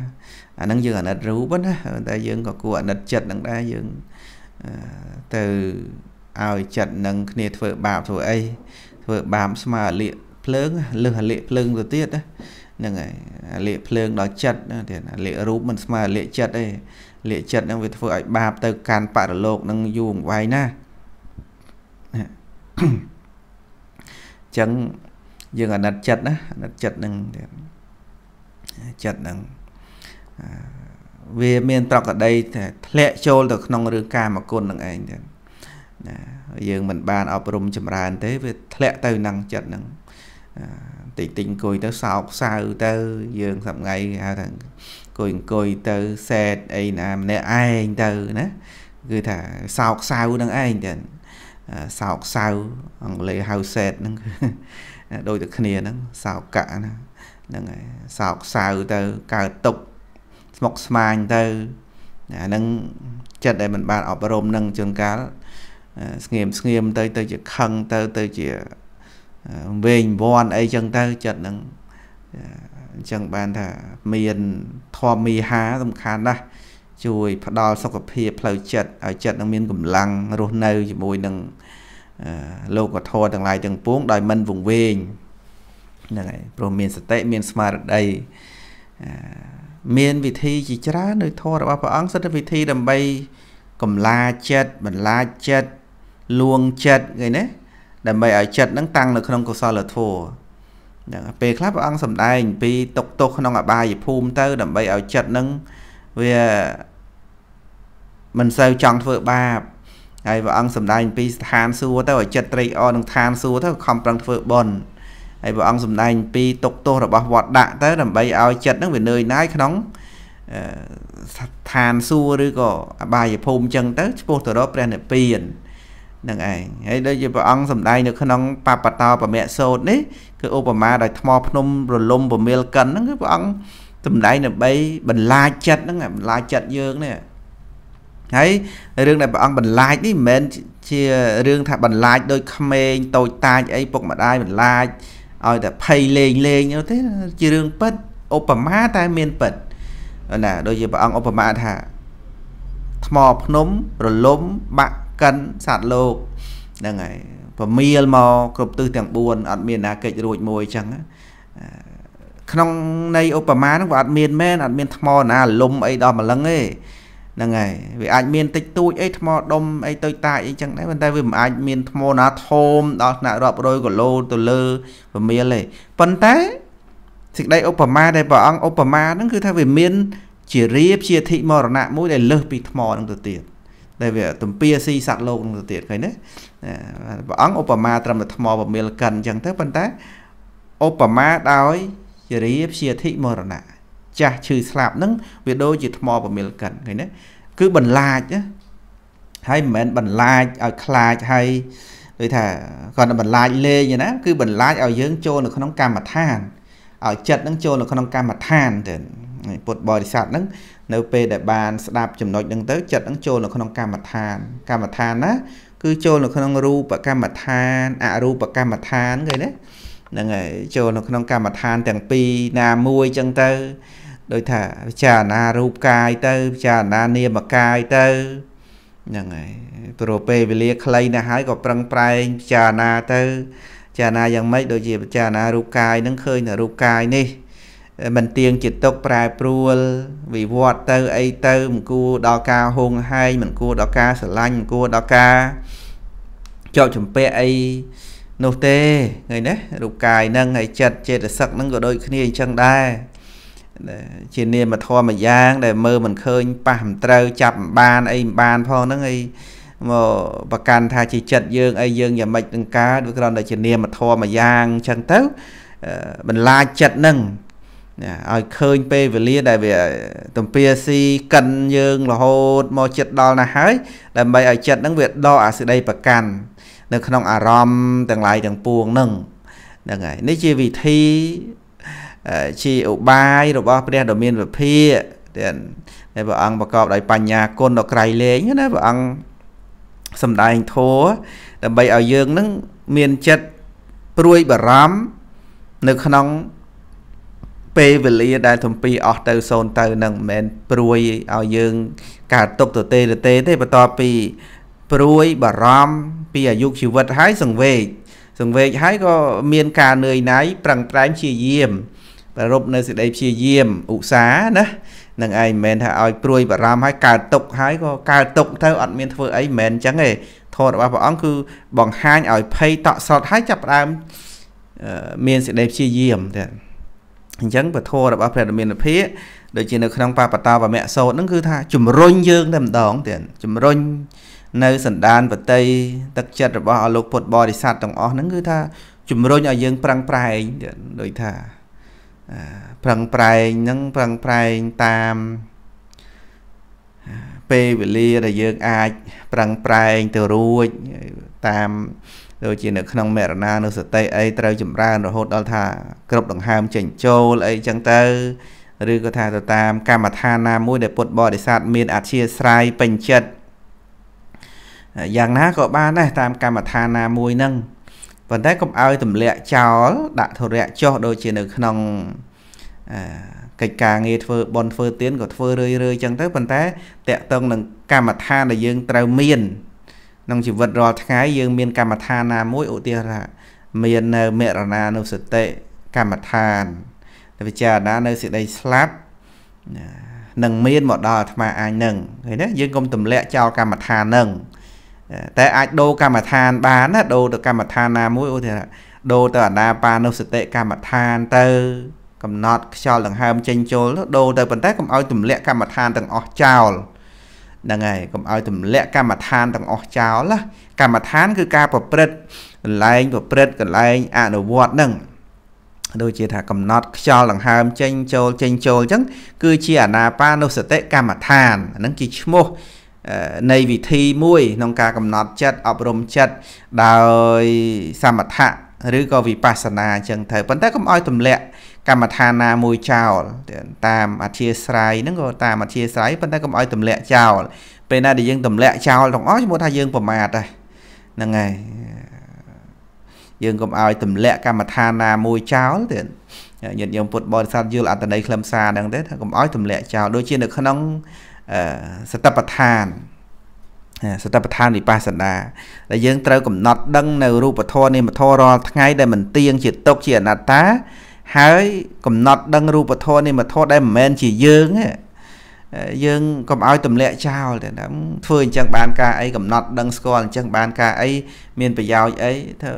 អាហ្នឹងយើងអាណិតរូបណាតែយើងក៏គួរអាណិតចិត្តហ្នឹងដែរយើងទៅឲ្យចិត្តនឹងគ្នាធ្វើបាបធ្វើអីធ្វើបាបស្មើអាលិកភ្លើងលឹះអាលិកភ្លើងទៅទៀតហ្នឹងហើយអាលិកភ្លើងដល់ចិត្តទៀតអាលិករូបមិនស្មើអាលិកចិត្តទេលាកចិត្តនឹងវាធ្វើឲ្យបាបទៅកាន់បរលោកនឹងយូរអង្វែងណាអញ្ចឹងយើងអាណិតចិត្តណាអាណិតចិត្តនឹងចិត្តនឹងវាមានប្រកដីតែធ្លាក់ចូលទៅក្នុងរឿងកាមគុណនឹងឯងទៀតណាយើងមិនបានអប់រំចម្រើនទេវាធ្លាក់ទៅនឹងចិត្តនឹងតិចតិចអង្គុយទៅសោកសៅទៅយើងសម្ងៃហៅថាអង្គុយអង្គុយទៅសែតអីណាម្នាក់ឯងទៅណាគឺថាសោកសៅនឹងឯងទៅសោកសៅអង់គ្លេសហៅ sad ហ្នឹងដូចតែគ្នាហ្នឹងសោកៈណាហ្នឹងហើយសោកសៅទៅកើតទុកស្មុកស្មាញទៅអាហ្នឹងចិត្តដែលមិនបានអប់រំនឹងជួនកាលស្ងៀមស្ងៀមទៅទៅជាខឹងទៅទៅជាវែងវាន់អីចឹងទៅចិត្តហ្នឹងអញ្ចឹងបានថាមានធម៌មីហាសំខាន់ណាស់ជួយផ្ដល់សុខភាពផ្លូវចិត្តឲ្យចិត្តនឹងមានកម្លាំងរស់នៅជាមួយនឹងលោកធម៌ទាំងឡាយទាំងពួងដោយមិនវង្វេងហ្នឹងហើយព្រោះមានសតិមានស្មារតីមានវិធីជាច្រើននៅធម៌របស់ព្រះអង្គសិទ្ធិវិធីដើម្បីកម្លាចិត្តបន្លាចិត្តលួងចិត្តគេណា ដើម្បីឲ្យចិត្តនឹងតាំងនៅក្នុងកុសលធម៌ហ្នឹងពេលខ្លះព្រះអង្គសំដែង ពីຕົកទុះក្នុងអបាយភូមិទៅ ដើម្បីឲ្យចិត្តនឹងវាមិនសូវចង់ធ្វើបាបហើយព្រះអង្គសំដែង ពីស្ថានសួគ៌ទៅឲ្យចិត្តត្រេកអរនឹងឋានសួគ៌ទៅខំប្រឹងធ្វើបុណ្យហើយព្រះអង្គសំដែង ពីទុកទោសរបស់វត្តដាក់ទៅ ដើម្បីឲ្យចិត្តនឹងវានឿយណាយក្នុងឋានសួគ៌ឬក៏អបាយភូមិអញ្ចឹងទៅឆ្ពោះទៅរកព្រះនិព្វាននឹងឯងហើយដូចជាព្រះអង្គសំដែងនៅក្នុងបបតោបមៈសោតនេះគឺឧបមាដោយថ្មភ្នំ រលំពមៀលកិនហ្នឹងគឺព្រះអង្គសំដែងដើម្បីបន្លាចចិត្តហ្នឹងបន្លាចចិត្តយើងនេះហើយរឿងដែលព្រះអង្គបន្លាចនេះមិនមែនជារឿងថាបន្លាចដោយក្មេងតូចតាចអីពុកម្ដាយបន្លាចឲ្យតែភ័យលេងលេងនោះទេជារឿងពិតឧបមាតែមានពិតណា ដូចជាព្រះអង្គឧបមាថាថ្មភ្នំរលំបាក់កិនសត្វលោកហ្នឹងហើយពមៀលមកគ្រប់ទិសទាំង4អត់មានណាកិច្ចរួចមួយអញ្ចឹងក្នុងន័យឧបមាហ្នឹងវាអត់មានមែនអត់មានថ្មណាលុំអីដល់ម្លឹងទេហ្នឹងហើយវាអាចមានតិចតួចអីថ្មដុំអីតូចតាចអីចឹងដែរប៉ុន្តែវាមិនអាចមានថ្មណាធំដល់ថ្នាក់រាប់រយគីឡូទៅលើពមៀលទេប៉ុន្តែសេចក្តីឧបមាដែលព្រះអង្គឧបមាហ្នឹងគឺ ថាវាមានជារាបជាធិមរណៈមួយដែលលើសពីថ្មហ្នឹងទៅទៀតដែលវាទំពាស៊ីសត្វលោកនឹងទៅទៀតឃើញណាព្រះអង្គឧបមាត្រឹមតែថ្មពមៀលកិនអញ្ចឹងទៅប៉ុន្តែឧបមាដោយជារាព្យាធិមរណៈចាស់ឈឺស្លាប់នឹងវាដូចជាថ្មពមៀលកិនឃើញណាគឺបន្លាចណាហើយមិនមែនបន្លាចឲ្យខ្លាចហើយដូចថាគាត់តែបន្លាចលេងណាគឺបន្លាចឲ្យយើងចូលនៅក្នុងកម្មដ្ឋានឲ្យចិត្តនឹងចូលនៅក្នុងកម្មដ្ឋានទៅពុទ្ធបរិស័ទហ្នឹងនៅពេលដែលបានស្ដាប់ចំណុចហ្នឹងទៅចិត្តហ្នឹងចូលនៅក្នុងកម្មដ្ឋានកម្មដ្ឋានណាគឺចូលនៅក្នុងរូបកម្មដ្ឋានអរូបកម្មដ្ឋានគេណាហ្នឹងហើយចូលនៅក្នុងកម្មដ្ឋានទាំងពីរណាមួយចឹងទៅដោយថាពិចារណារូបកាយទៅពិចារណានាមកាយទៅហ្នឹងហើយព្រោះពេលវេលាខ្លីណាស់ហើយក៏ប្រឹងប្រែងពិចារណាទៅពិចារណាយ៉ាងម៉េចដូចជាពិចារណារូបកាយនឹងឃើញថារូបកាយនេះមិនទៀងជាទុកប្រែប្រួល វិវត្តទៅអីទៅមិនគួរដល់ការហងហែងមិនគួរដល់ការស្រឡាញ់មិនគួរដល់ការជាប់ចម្ពាក់អីនោះទេឃើញណារូបកាយនឹងហើយចិត្តចេតសិកនឹងក៏ដូចគ្នាអញ្ចឹងដែរជានាមធម៌មួយយ៉ាងដែលមើលមិនឃើញប៉ះមិនត្រូវចាប់មិនបានអីមិនបានផងហ្នឹងហើយមកប្រកាន់ថាជាចិត្តយើងអីយើងយ៉ាងម៉េចនឹងកើតវាគ្រាន់តែជានាមធម៌មួយយ៉ាងអញ្ចឹងទៅបន្លាចចិត្តនឹងណាឲ្យឃើញពេលវេលាដែលវាទំពាស៊ីកិនយើងរហូតមកចិត្តដល់ណាស់ហើយដើម្បីឲ្យចិត្តហ្នឹងវាដកអាសេចក្តីប្រកាន់នៅក្នុងអារម្មណ៍ទាំងឡាយទាំងពួងហ្នឹងហ្នឹងហើយនេះជាវិធីជាឧបាយរបស់ព្រះដ៏មានវិភាកទៀតដែលព្រះអង្គប្រកបដោយបញ្ញាគុណដ៏ក្រៃលែងណាព្រះអង្គសំដែងធម៌ដើម្បីឲ្យយើងនឹងមានចិត្តព្រួយបារម្ភនៅក្នុងពេលវេលាដែលទំពីអស់ទៅសូន្យទៅនឹងមិនមែនព្រួយឲ្យយើងកើតទុកទទេទទេទេបន្ទាប់ពីព្រួយបារម្ភពីអាយុជីវិតហើយសង្វេគសង្វេគហើយក៏មានការនឿយណាយប្រឹងប្រែងព្យាយាមប្ររពនៅសេចក្តីព្យាយាមឧស្សាហ៍ណានឹងឯងមិនមែនថាឲ្យព្រួយបារម្ភហើយកើតទុកហើយក៏កើតទុកទៅអត់មានធ្វើអីមិនមែនអញ្ចឹងទេធម៌របស់ព្រះអង្គគឺបង្ហាញឲ្យភ័យតក់សោតហើយចាប់ផ្ដើមមានសេចក្តីព្យាយាមទៀតអញ្ចឹងពធរបស់ព្រះរាមាភិកដូចជានៅក្នុងបបតវមៈសោតហ្នឹងគឺថា ជំរុញយើងតែម្ដងទៀតជំរុញនៅសណ្ដានបតីទឹកចិត្តរបស់អលោកពុទ្ធបរិស័ទទាំងអស់ហ្នឹងគឺថា ជំរុញឲ្យយើងប្រឹងប្រែងដូចថា ប្រឹងប្រែងហ្នឹងប្រឹងប្រែងតាមពេលវេលាដែលយើងអាច ប្រឹងប្រែងទៅរួចតាមដូចជានៅក្នុងមរណានុសតិអីត្រូវចម្រើនរហូតដល់ថាគ្រប់ដង្ហើមចេញចូលអីចឹងទៅឬក៏ថាទៅតាមកម្មដ្ឋានណាមួយដែលពុទ្ធបរិស័ទមានអធិស្ស្រ័យពេញចិត្តយ៉ាងណាក៏បានដែរតាមកម្មដ្ឋានណាមួយហ្នឹងប៉ុន្តែកុំឲ្យទម្លាក់ចោល ដាក់ធរៈចោះដូចជានៅ ក្នុងកិច្ចការងារធ្វើបនធ្វើទៀនក៏ធ្វើរឿយរឿយចឹងទៅប៉ុន្តែតកតឹងនឹងកម្មដ្ឋានដែលយើងត្រូវមានក្នុងជីវិតរាល់ថ្ងៃយើងមានកម្មដ្ឋានណាមួយឧទាហរណ៍ថាមាននៅមរណានុសតិកម្មដ្ឋានទៅពិចារណានៅសេចក្តីស្លាប់នឹងមានមកដល់អាត្មាអាចនឹងឃើញទេយើងកុំទម្លាក់ចោលកម្មដ្ឋាននឹងតែអាចដូរកម្មដ្ឋានបានណា ដូរទៅកម្មដ្ឋានណាមួយឧទាហរណ៍ដូរទៅអាណាបានុសតិកម្មដ្ឋានទៅ កំណត់ខ្យល់ដង្ហើមចេញចូលដូរទៅប៉ុន្តែកុំឲ្យទម្លាក់កម្មដ្ឋានទាំងអស់ចោលហ្នឹងហើយកុំឲ្យទម្លាក់កម្មដ្ឋានទាំងអស់ចោលណាកម្មដ្ឋានគឺការប្រព្រឹត្តកន្លែងប្រព្រឹត្តកន្លែងអនុវត្តហ្នឹងដូចជាថាកំណត់ខ្យល់ដង្ហើមចេញចូលចេញចូលអញ្ចឹងគឺជាអាណាបានុសតិកម្មដ្ឋានហ្នឹងជាឈ្មោះនៃវិធីមួយក្នុងការកំណត់ចិត្តអប់រំចិត្តដោយសមថៈឬក៏វិបស្សនាអញ្ចឹងទៅប៉ុន្តែកុំឲ្យទម្លាក់កម្មដ្ឋានណាមួយចោលតាមអធិស្ស្រ័យហ្នឹងក៏តាមអធិស្ស្រ័យប៉ុន្តែកុំឲ្យទម្លាក់ចោលពេលណាដែលយើងទម្លាក់ចោលទាំងអស់ឈ្មោះថាយើងប្រមាទហ្នឹងហើយយើងកុំឲ្យទម្លាក់កម្មដ្ឋានណាមួយចោលទៀតញាតិញោមពុទ្ធបរិស័ទយល់អត្តន័យខ្លឹមសារហ្នឹងទេថាកុំឲ្យទម្លាក់ចោលដូចជានៅក្នុងសតបដ្ឋានសតបដ្ឋានវិបស្សនាដែលយើងត្រូវកំណត់ដឹងនៅរូបធម៌នាមធម៌រាល់ថ្ងៃដែលមិនទៀងជាទុកជាអនត្តាហើយកំណត់ដឹងរូបធម៌នេះមធម៌ដែលមិនមែនជាយើងយើងកុំឲ្យទម្លាក់ចោលតែធ្វើអញ្ចឹងបានការអីកំណត់ដឹងស្គាល់អញ្ចឹងបានការអីមានប្រយោជន៍អីថា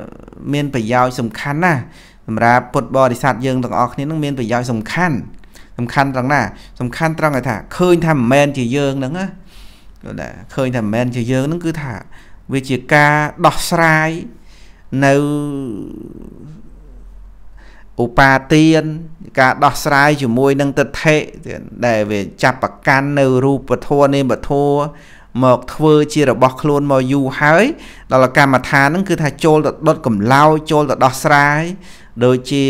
មានប្រយោជន៍សំខាន់ណាស់សម្រាប់ពុទ្ធបរិស័ទយើងទាំងអស់គ្នានឹងមានប្រយោជន៍សំខាន់សំខាន់ត្រង់ណា សំខាន់ត្រង់ថាឃើញថាមិនមែនជាយើងហ្នឹងណាឃើញថាមិនមែនជាយើងហ្នឹងគឺថាវាជាការដោះស្រាយនៅឧបាទាន ការដោះស្រាយជាមួយនឹងទិដ្ឋិដែលវាចាប់ប្រកាន់នៅរូបធម៌នៃបធម៌មកធ្វើជារបស់ខ្លួនមកយូរហើយ ដល់កម្មដ្ឋានហ្នឹងគឺ ថាចូលទៅដុតកម្លោចចូលទៅដោះស្រាយដូចជា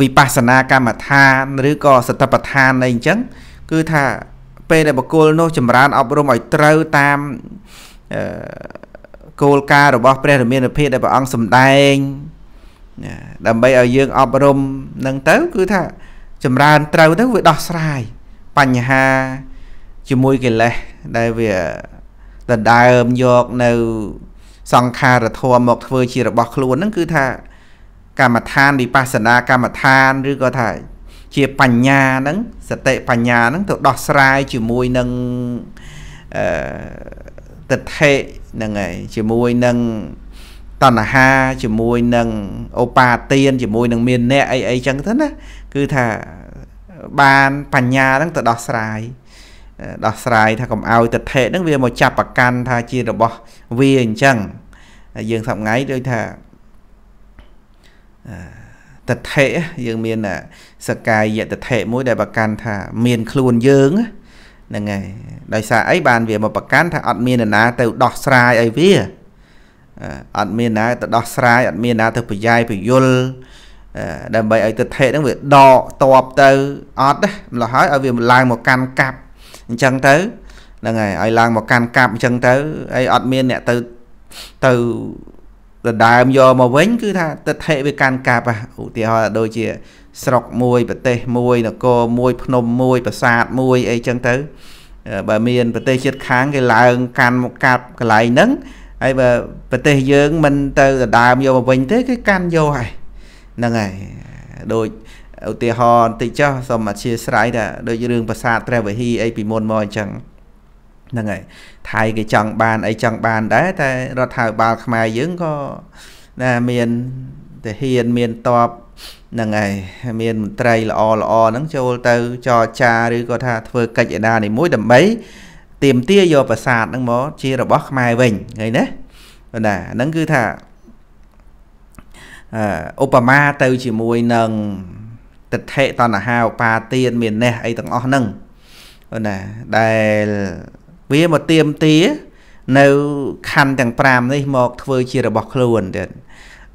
វិបស្សនាកម្មដ្ឋាន ឬក៏សតិប្បដ្ឋានអីអញ្ចឹងគឺថាពេលដែលបកគលនោះ ចម្រើន អប់រំឲ្យត្រូវតាមគោលការណ៍របស់ព្រះរាមាភិធដែលព្រះអង្គសម្ដែងណាដើម្បីឲ្យយើង អប់រំនឹងទៅ គឺថា ចម្រើនត្រូវទៅវាដោះស្រាយបញ្ហា ជាមួយកិលេសដែលវាដណ្ដើមយកនៅ សង្ខារធម៌មកធ្វើជារបស់ខ្លួនហ្នឹងគឺថាកម្មដ្ឋានវិបស្សនាកម្មដ្ឋាន ឬក៏ថាជាបញ្ញាហ្នឹងសតិបញ្ញាហ្នឹងទៅដោះស្រាយជាមួយនឹងអឺតិថិហ្នឹងហើយជាមួយនឹងតណ្ហាជាមួយនឹងឧបាទានជាមួយនឹងមានអ្នកអីអីចឹងទៅណាគឺថាបានបញ្ញាហ្នឹងទៅដោះស្រាយដោះស្រាយថាកុំឲ្យទិដ្ឋិហ្នឹងវាមកចាប់ប្រកាន់ថាជារបស់វាអញ្ចឹងយើងសប្ងៃដូចថាទិដ្ឋិយើងមានសកាយទិដ្ឋិមួយ ដែលប្រកាន់ ថា មាន ខ្លួនយើងហ្នឹងហើយដោយសារអីបានវាមកប្រកាន់ថាអត់មាននរណា ទៅដោះស្រាយឲ្យវាអត់មានណាទៅដោះស្រាយអត់មានណាទៅប្រយាយពយល ដើម្បីឲ្យទិដ្ឋិហ្នឹងវាដកតបទៅអត់ម្ល៉េះហើយឲ្យវាឡើងមកកាន់កាប់អញ្ចឹងទៅហ្នឹងហើយឲ្យឡើងមកកាន់កាប់អញ្ចឹងទៅហើយអត់មានអ្នកទៅទៅដដើមយកមកវិញគឺថាទិដ្ឋិវាកាន់កាប់ឧទាហរណ៍ដូចជា ស្រុកមួយប្រទេសមួយនគរមួយ ភ្នំមួយប្រាសាទមួយអីចឹងទៅ បើមានប្រទេសជាតិខាងគេឡើងកាន់មកកាប់កន្លែងហ្នឹងហើយបើប្រទេសយើងមិនទៅដណ្ដើមយកមកវិញទេគេកាន់យកហើយហ្នឹងហើយដូចឧទាហរណ៍បន្តិចចុះសូមអធិស្ឋានថាដូចរឿងប្រាសាទព្រះវិហារអីពីមុនមកអញ្ចឹងហ្នឹងហើយថៃគេចង់បានអីចង់បានដែរតែរដ្ឋាភិបាលខ្មែរយើងក៏ណាមានទាហានមានតបហ្នឹងហើយមានមន្ត្រីល្អល្អហ្នឹងចូលទៅចរចាឬក៏ថាធ្វើកិច្ចឯណានេះមួយដើម្បីទៀមទាយកប្រាសាទហ្នឹងមកជារបស់ខ្មែរវិញឃើញទេបាទហ្នឹងគឺថាឧបមាទៅជាមួយនឹងទិដ្ឋិតណ្ហាឧបាទានមាននេះអីទាំងអស់ហ្នឹងបាទណាដែលវាមកទៀមទា នៅខណ្ឌទាំង5នេះមកធ្វើជារបស់ខ្លួនទៀត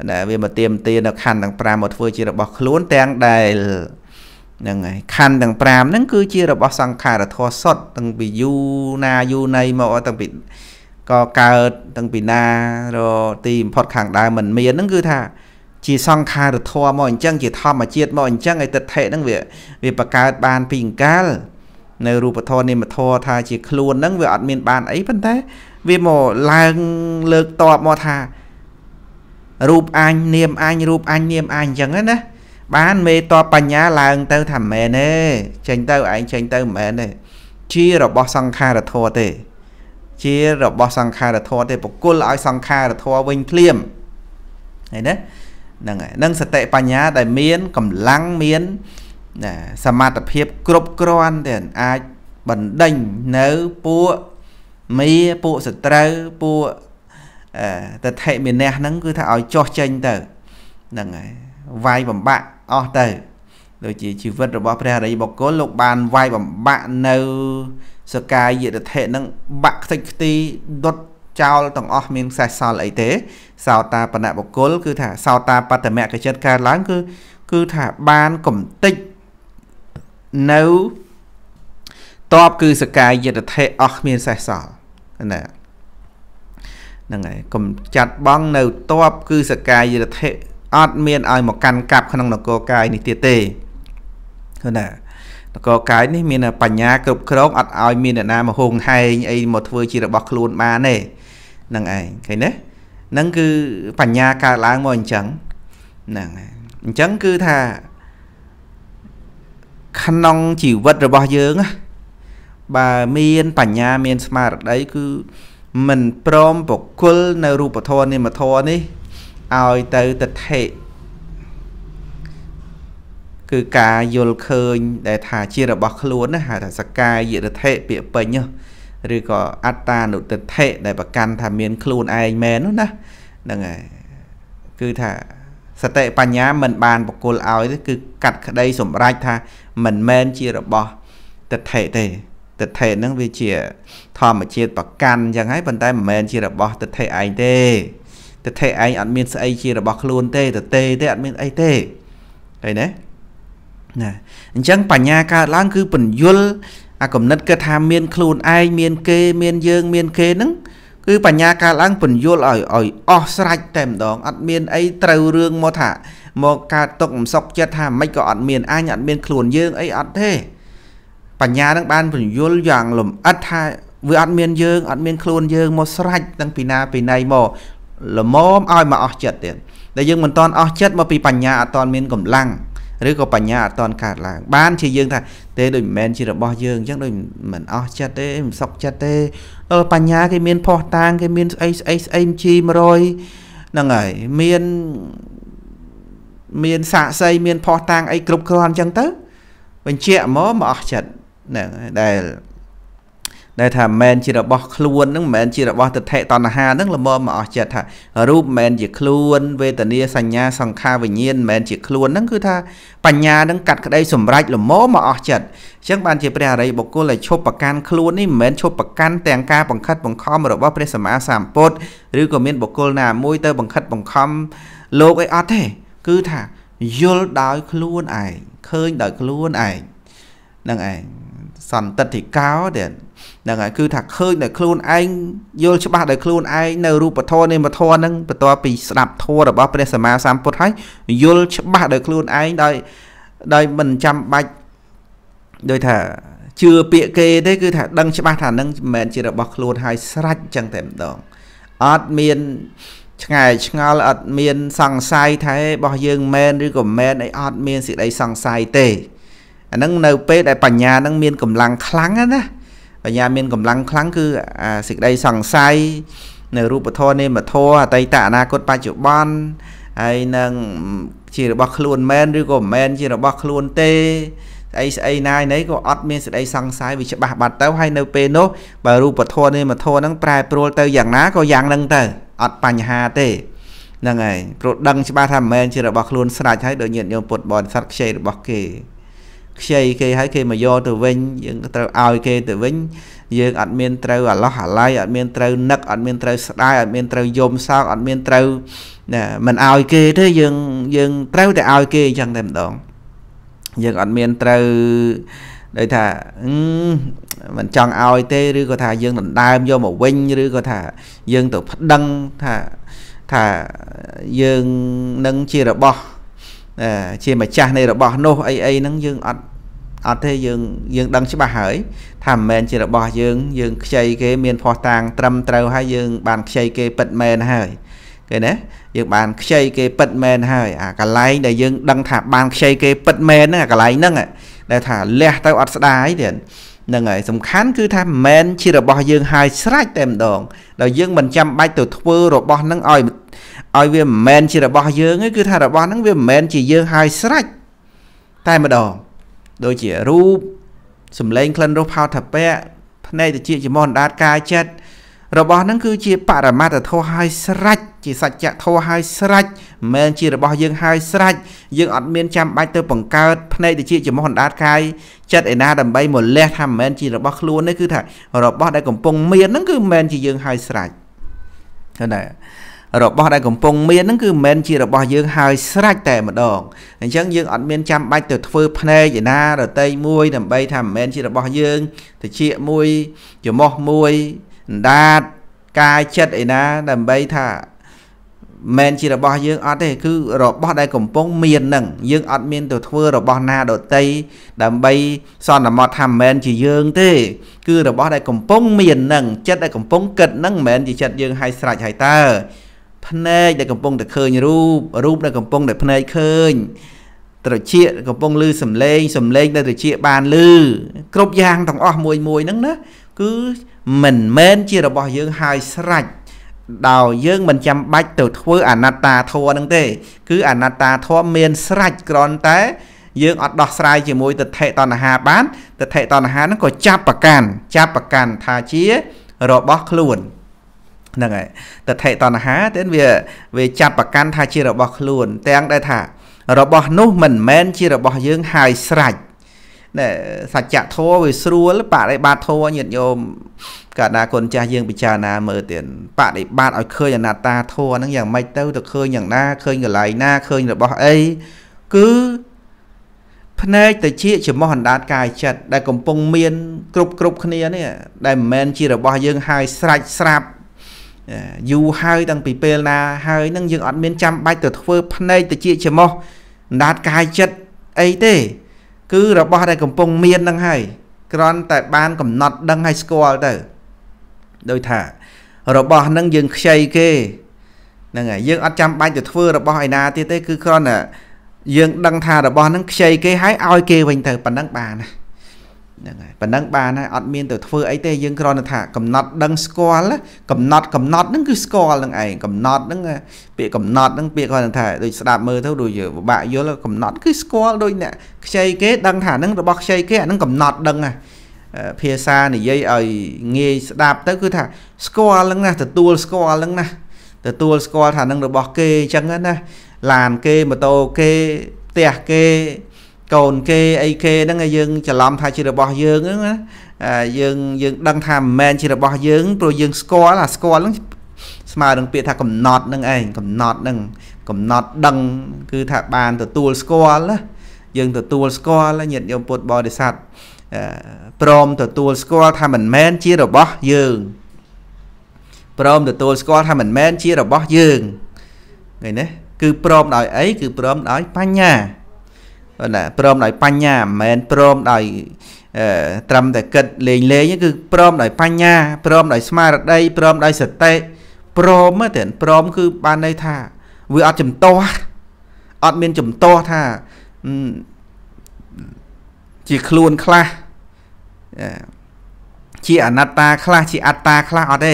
ណាវាមកទៀមទានៅខណ្ឌទាំង5មកធ្វើ ជារបស់ខ្លួនទាំងដែលហ្នឹងហើយខណ្ឌទាំង5ហ្នឹងគឺជារបស់សង្ខារធម៌សុទ្ធទាំងពីយូណាយូណៃមកទាំងពីក៏កើតទាំងពីណារទីបំផុត ខាងដើមមិនមានហ្នឹងគឺថាជា សង្ខារធម៌មកអញ្ចឹងជាធម្មជាតិមកអញ្ចឹងឲ្យទិដ្ឋិហ្នឹងវាវាបង្កើតបានពីអង្កលនៅរូបធម៌នាមធម៌ថាជាខ្លួនហ្នឹងវាអត់មានបានអីប៉ុន្តែវាមកឡើងលើកតបមកថារូបអញនាមអញរូបអញនាមអញអញ្ចឹងណាបានមេតបញ្ញាឡើងទៅថាមែនទេចេញទៅឯងចេញទៅមែនទេជារបស់សង្ខារធម៌ទេ ជារបស់សង្ខារធម៌ទេបកុលឲ្យសង្ខារធម៌វិញភ្លាមឃើញទេហ្នឹងហើយនឹងសតិបញ្ញាដែលមានកម្លាំងមានសមត្ថភាពគ្រប់គ្រាន់ទេអាចបណ្ដេញនៅពួកមីពួកសត្រូវពួកតថេមានះហ្នឹងគឺថាឲ្យចោះចេញទៅហ្នឹងហើយវាយបំបាក់អស់ទៅដូចជាជីវិតរបស់ព្រះរិយបុគ្គលលោកបានវាយបំបាក់នៅសកាយយតិធិនឹងបាក់ខ្ទេចខ្ទីដុតចោលទាំងអស់មានខ្សែសល់អីទេ សោតាបណៈបុគ្គលគឺ ថាសោតាបត្តមៈកិចិត្តកើតឡើងគឺ គឺថាបាន កំតិចនៅតបគឺសកាយយតិធិអស់គ្មានសេះសល់ណាហ្នឹងហើយកំចាត់បងនៅតបគឺសកាយយតិធិអត់មានឲ្យមកកាន់កាប់ក្នុងនគរកាយនេះទៀតទេឃើញណានគរកាយនេះមានបញ្ញាគ្រប់គ្រងអត់ឲ្យមានអ្នកណាមកហោងហែងអីមកធ្វើ ជារបស់ខ្លួនបានទេហ្នឹងឯងឃើញទេហ្នឹងគឺបញ្ញាកើតឡើងមកអញ្ចឹងហ្នឹងអញ្ចឹងគឺថាក្នុងជីវិតរបស់យើងបើមានបញ្ញាមានស្មារតីគឺមិនព្រមប្រគល់នៅរូបធម៌និមធម៌នេះឲ្យទៅទិដ្ឋិគឺការយល់ឃើញ ដែលថាជារបស់ខ្លួនណាហៅថាសកាយយតិពាក្យពេញឬក៏អត្តានុទិដ្ឋិដែលប្រកាន់ថាមានខ្លួនឯងមែននោះណាហ្នឹងហើយគឺថាសតិបញ្ញាមិន បានបកុលឲ្យទេគឺកាត់ក្តី សម្រេចថា មិនមែនជារបស់ទិដ្ឋិទេទិដ្ឋិហ្នឹងវាជាធម្មជាតិប្រកាន់អញ្ចឹងហើយប៉ុន្តែមិនមែនជារបស់ទិដ្ឋិឯងទេទិដ្ឋិឯងអត់មានស្អីជារបស់ខ្លួន ទេតទេទេអត់មានអីទេឃើញទេណាអញ្ចឹងបញ្ញាកើតឡើង គឺពញ្ញុលអាគំនិតគឺថាមានខ្លួនឯងមានគេមានយើង មានគេហ្នឹង គឺបញ្ញាកើតឡើងពញ្ញុលឲ្យឲ្យអស់ស្រាច់តែម្ដងអត់មានអីត្រូវរឿងមកថាមកកើតទុកមិនសុខចិត្តថាមិនក៏អត់មានអញអត់មានខ្លួនយើងអីអត់ទេបញ្ញានឹងបានពញ្ញុលយ៉ាងលំអិតថាវាអត់មានយើងអត់មានខ្លួនយើងមកស្រាច់ទាំងពីណាពីណៃមកល្មមឲ្យមកអស់ចិត្តទៀតដែលយើងមិនតន់អស់ចិត្តមកពីបញ្ញាអត់តន់មានកម្លាំងឬក៏បញ្ញាអត់តន់កើតឡើងបានជាយើងថា ទេ ដូចមិនមែនជារបស់យើងអញ្ចឹងដូចមិនអស់ចិត្តទេមិនសុខចិត្តទេដល់បញ្ញា គេមានផោះតាងគេមានស្អីស្អីស្អី MG 100ហ្នឹងហើយមានមានសាកសីមាន ផោះតាងអីគ្រប់គ្រាន់អញ្ចឹងទៅ បញ្ជាក់មកមកអស់ចិត្តហ្នឹងដែលដែលថាមិនមែនជារបស់ខ្លួនហ្នឹងមិនមែនជារបស់ទិដ្ឋិតណ្ហាហ្នឹងល្មមមកអស់ចិត្តថារូបមិនមែនជាខ្លួនវេទនាសញ្ញាសង្ខារវិញ្ញាណមិនមែនជាខ្លួនហ្នឹងគឺថាបញ្ញាហ្នឹងកាត់ក្តីសម្រេចល្មមមកអស់ចិត្តអញ្ចឹងបានជាព្រះអរិយបុគ្គលដែលឈប់ប្រកាន់ខ្លួននេះមិនមែនឈប់ប្រកាន់ទាំងការបង្ខិតបង្ខំរបស់ព្រះសម្មាសម្ពុទ្ធឬក៏មានបុគ្គលណា មួយទៅបង្ខិតបង្ខំលោកអីអត់ទេគឺថាយល់ដោយខ្លួនឯងឃើញដោយខ្លួនឯងហ្នឹងឯងសន្តតិកោទៀតហ្នឹងហើយគឺថាឃើញដោយខ្លួនឯងយល់ច្បាស់ដោយខ្លួនឯងនៅរូបធម៌នៃមធម៌ហ្នឹងបន្ទាប់ពីស្ដាប់ធម៌របស់ព្រះសម្មាសម្ពុទ្ធហើយយល់ច្បាស់ដោយខ្លួនឯងដោយដោយមិនចាំបាច់ដោយថាជឿពាក្យគេទេគឺថាដឹងច្បាស់ថានឹងមិនមែនជារបស់ខ្លួន ហើយស្រេចចឹងតែម្ដងអត់មានឆ្ងាយឆ្ងល់អត់មាន សង្ស័យថារបស់យើងមែនឬក៏មែនអីអត់មានសេចក្តីសង្ស័យទេអាហ្នឹងនៅពេលដែលបញ្ញាហ្នឹងមានកម្លាំងខ្លាំងណាបញ្ញាមានកម្លាំងខ្លាំងគឺអាសេចក្តីសង្ស័យនៅរូបធម៌នេមធម៌អតីតអនាគតបច្ចុប្បន្នហើយនឹងជារបស់ខ្លួនមែនឬក៏មិនមែនជារបស់ខ្លួនទេស្អីស្អីណាណីក៏អត់មានសេចក្តីសង្ស័យវាច្បាស់បាត់ទៅហើយនៅពេលនោះបើរូបធម៌នេមធម៌ហ្នឹងប្រែប្រួលទៅយ៉ាងណាក៏យ៉ាងហ្នឹងទៅអត់បញ្ហាទេហ្នឹងហើយព្រោះដឹងច្បាស់ថាមិនមែនជារបស់ខ្លួនស្រេចហើយដោយញាតិញោមពុទ្ធបរិស័ទខ្ចីរបស់គេខ្ចីគេហើយគេមកយកទៅវិញយើងត្រូវឲ្យគេទៅវិញយើងអត់មានត្រូវអាឡោះអាឡៃអត់មានត្រូវនឹកអត់មានត្រូវស្ដាយអត់មានត្រូវយំសោកអត់មានត្រូវណាមិនឲ្យគេទេយើងយើងត្រូវតែឲ្យគេអញ្ចឹងតែម្ដងយើងអត់មានត្រូវដូចថាមិនចង់ឲ្យទេឬក៏ថាយើងដណ្ដើមយកមកវិញឬក៏ថាយើងទៅប្តឹងថាថាយើងនឹងជារបស់ជាម្ចាស់នៃរបស់នោះអីអីហ្នឹងយើងអត់អត់ទេយើង យើងដឹងច្បាស់ហើយថាមិនមែនជារបស់យើងយើង ខ្ចីគេមានភ័ស្តុតាងត្រឹមត្រូវហើយយើងបានខ្ចីគេពិតមែនហើយគេណាយើងបានខ្ចីគេពិតមែនហើយអាកន្លែងដែលយើងដឹងថាបានខ្ចីគេពិតមែនហ្នឹងអាកន្លែងហ្នឹងដែលថាលះទៅអត់ស្ដាយទៀតនឹងហើយសំខាន់គឺថាមិនមែនជារបស់យើងហើយស្រេចតែម្ដងដល់យើងមិនចាំបាច់ទៅធ្វើរបស់នឹងឲ្យឲ្យវាមិនមែនជារបស់យើងទេគឺថារបស់នឹងវាមិនមែនជាយើងហើយស្រេចតែម្ដងដូចជារូបសម្លេងក្លិនរសផោតថពៈភ្នែកតិចជាមនដាតកាយចិត្តរបស់នឹងគឺជាបរមត្ថធម៌ហើយស្រេចជាសច្ចធម៌ហើយស្រេចមិនជារបស់យើងហើយស្រេចយើងអត់មានចាំបាច់ទៅបង្កើតភ្នែកទៅជាចំហអណ្ដាតកាយចិត្តឯណាដើម្បីមកលះថាមិនមែនជារបស់ខ្លួនទេគឺថារបស់ដែលកំពុងមានហ្នឹងគឺមិនមែនជាយើងហើយស្រេចឃើញទេរបស់ដែលកំពុងមានហ្នឹងគឺមិនមែនជារបស់យើងហើយស្រេចតែម្ដងអញ្ចឹងយើងអត់មានចាំបាច់ទៅធ្វើភ្នែកឯណារតីមួយដើម្បីថាមិនមែនជារបស់យើងតិចមួយចំោះមួយដាតកាយចិត្តឯណាដើម្បីថាមិនជារបស់យើងអត់ទេ គឺរបស់ដែលកំពុងមាននឹងយើងអត់មានទៅធ្វើរបស់ណាដតីដើម្បីសន្មតថាមិនជាយើងទេ គឺរបស់ដែលកំពុងមាននឹងចិត្តដែលកំពុងគិតនឹងមិនជាចិត្តយើងហើយស្រេចហើយតើភ្នែកដែលកំពុងតែឃើញរូបរូបដែលកំពុងតែភ្នែកឃើញ ត្រចៀកកំពុងលឺសំឡេងសំឡេងដែលត្រចៀកបាន លឺគ្រប់យ៉ាងទាំងអស់មួយមួយហ្នឹងណាគឺមិនមែនជារបស់យើងហើយស្រេចដោយយើងមិនចាំបាច់ទៅធ្វើអនត្តាធម៌នឹងទេ គឺអនត្តាធម៌មានស្រេចគ្រាន់តែ យើងអត់ដោះស្រាយជាមួយទិដ្ឋិតណ្ហាបានទិដ្ឋិតណ្ហានឹងក៏ចាប់ប្រកាន់ចាប់ប្រកាន់ថាជារបស់ខ្លួនហ្នឹងហើយតថេតណ្ហាទៀតវាវាចាប់ប្រកាន់ថាជារបស់ខ្លួនទាំងដែលថារបស់នោះមិនមែនជារបស់យើងហើយស្រេចសច្ចធម៌វាស្រួលបដិបត្តិធម៌ញាតិញោមកាលណាគុណចាស់យើងពិចារណាមើលទៀតបដិបត្តិឲ្យឃើញអនត្តាធម៌ហ្នឹងយ៉ាងម៉េចទៅទៅឃើញយ៉ាងណាឃើញកន្លែងណាឃើញរបស់អីគឺភ្នែកទៅជាចមោះអណ្ដាតកាយចិត្តដែលកំពុងមានគ្រប់គ្រប់គ្នានេះដែលមិនមែនជារបស់ យើងហើយស្រាច់ស្រាប់យូរហើយតាំងពីពេលណាហើយនឹងយើងអត់មានចាំបាច់ទៅធ្វើភ្នែកទៅជាចមោះអណ្ដាតកាយចិត្តអីទេគឺរបស់ដែលកំពុងមាននឹងហើយគ្រាន់តែបានកំណត់ដឹងឲ្យស្គាល់ទៅដោយថា របស់នឹងយើងខ្ចីគេហ្នឹងហើយយើងអត់ចាំបាច់ទៅធ្វើរបស់ឯណាទៀតទេ គឺគ្រាន់តែយើងដឹងថារបស់នឹងខ្ចីគេហើយឲ្យគេវិញទៅប៉ុណ្ណឹងបានណាហ្នឹងហើយប៉ណ្ណឹងបានហើយអត់មានទៅធ្វើអីទេយើងគ្រាន់តែថាកំណត់ដឹងស្គាល់កំណត់កំណត់ហ្នឹងគឺស្គាល់នឹងឯងកំណត់ហ្នឹងពាក្យកំណត់ហ្នឹងពាក្យគ្រាន់តែថាដូចស្ដាប់មើលទៅដូចយើងពិបាកយល់កំណត់គឺស្គាល់ដូចអ្នកខ្ចីគេដឹងថាហ្នឹងរបស់ខ្ចីគេអាហ្នឹងកំណត់ដឹងណាភាសានិយាយឲ្យងាយស្ដាប់ទៅគឺថាស្គាល់ហ្នឹងណាទទួលស្គាល់ហ្នឹងណាទទួលស្គាល់ថានឹងរបស់គេអញ្ចឹងណាឡានគេម៉ូតូគេផ្ទះគេកូនគេអីគេហ្នឹងយើងច្រឡំថាជារបស់យើងហ្នឹងណាយើងយើងដឹងថាមិនមែនជារបស់យើងព្រោះយើងស្គាល់អាស្គាល់ហ្នឹងស្មើនឹងពាក្យថាកំណត់ហ្នឹងឯងកំណត់ហ្នឹងកំណត់ដឹង គឺថាបានទទួលស្គាល់ណាយើងទទួលស្គាល់ញាតិញោមពុទ្ធបរិស័ទព្រមទទួលស្គាល់ថាមិនមែនជារបស់យើងព្រមទទួលស្គាល់ថាមិនមែនជារបស់យើងឃើញទេគឺព្រមដោយអីគឺព្រមដោយបញ្ញាណាព្រមដោយបញ្ញាមិនមែនព្រមដោយត្រឹមតែគិតលេងលេងគឺព្រមដោយ បញ្ញាព្រមដោយស្មារតីព្រមដោយសតិព្រមទេព្រមគឺបានន័យថាវាអត់ចំទាស់អត់មានចំទាស់ថាជាខ្លួនខ្លះជាអនត្តាខ្លះជាអត្តាខ្លះអត់ទេ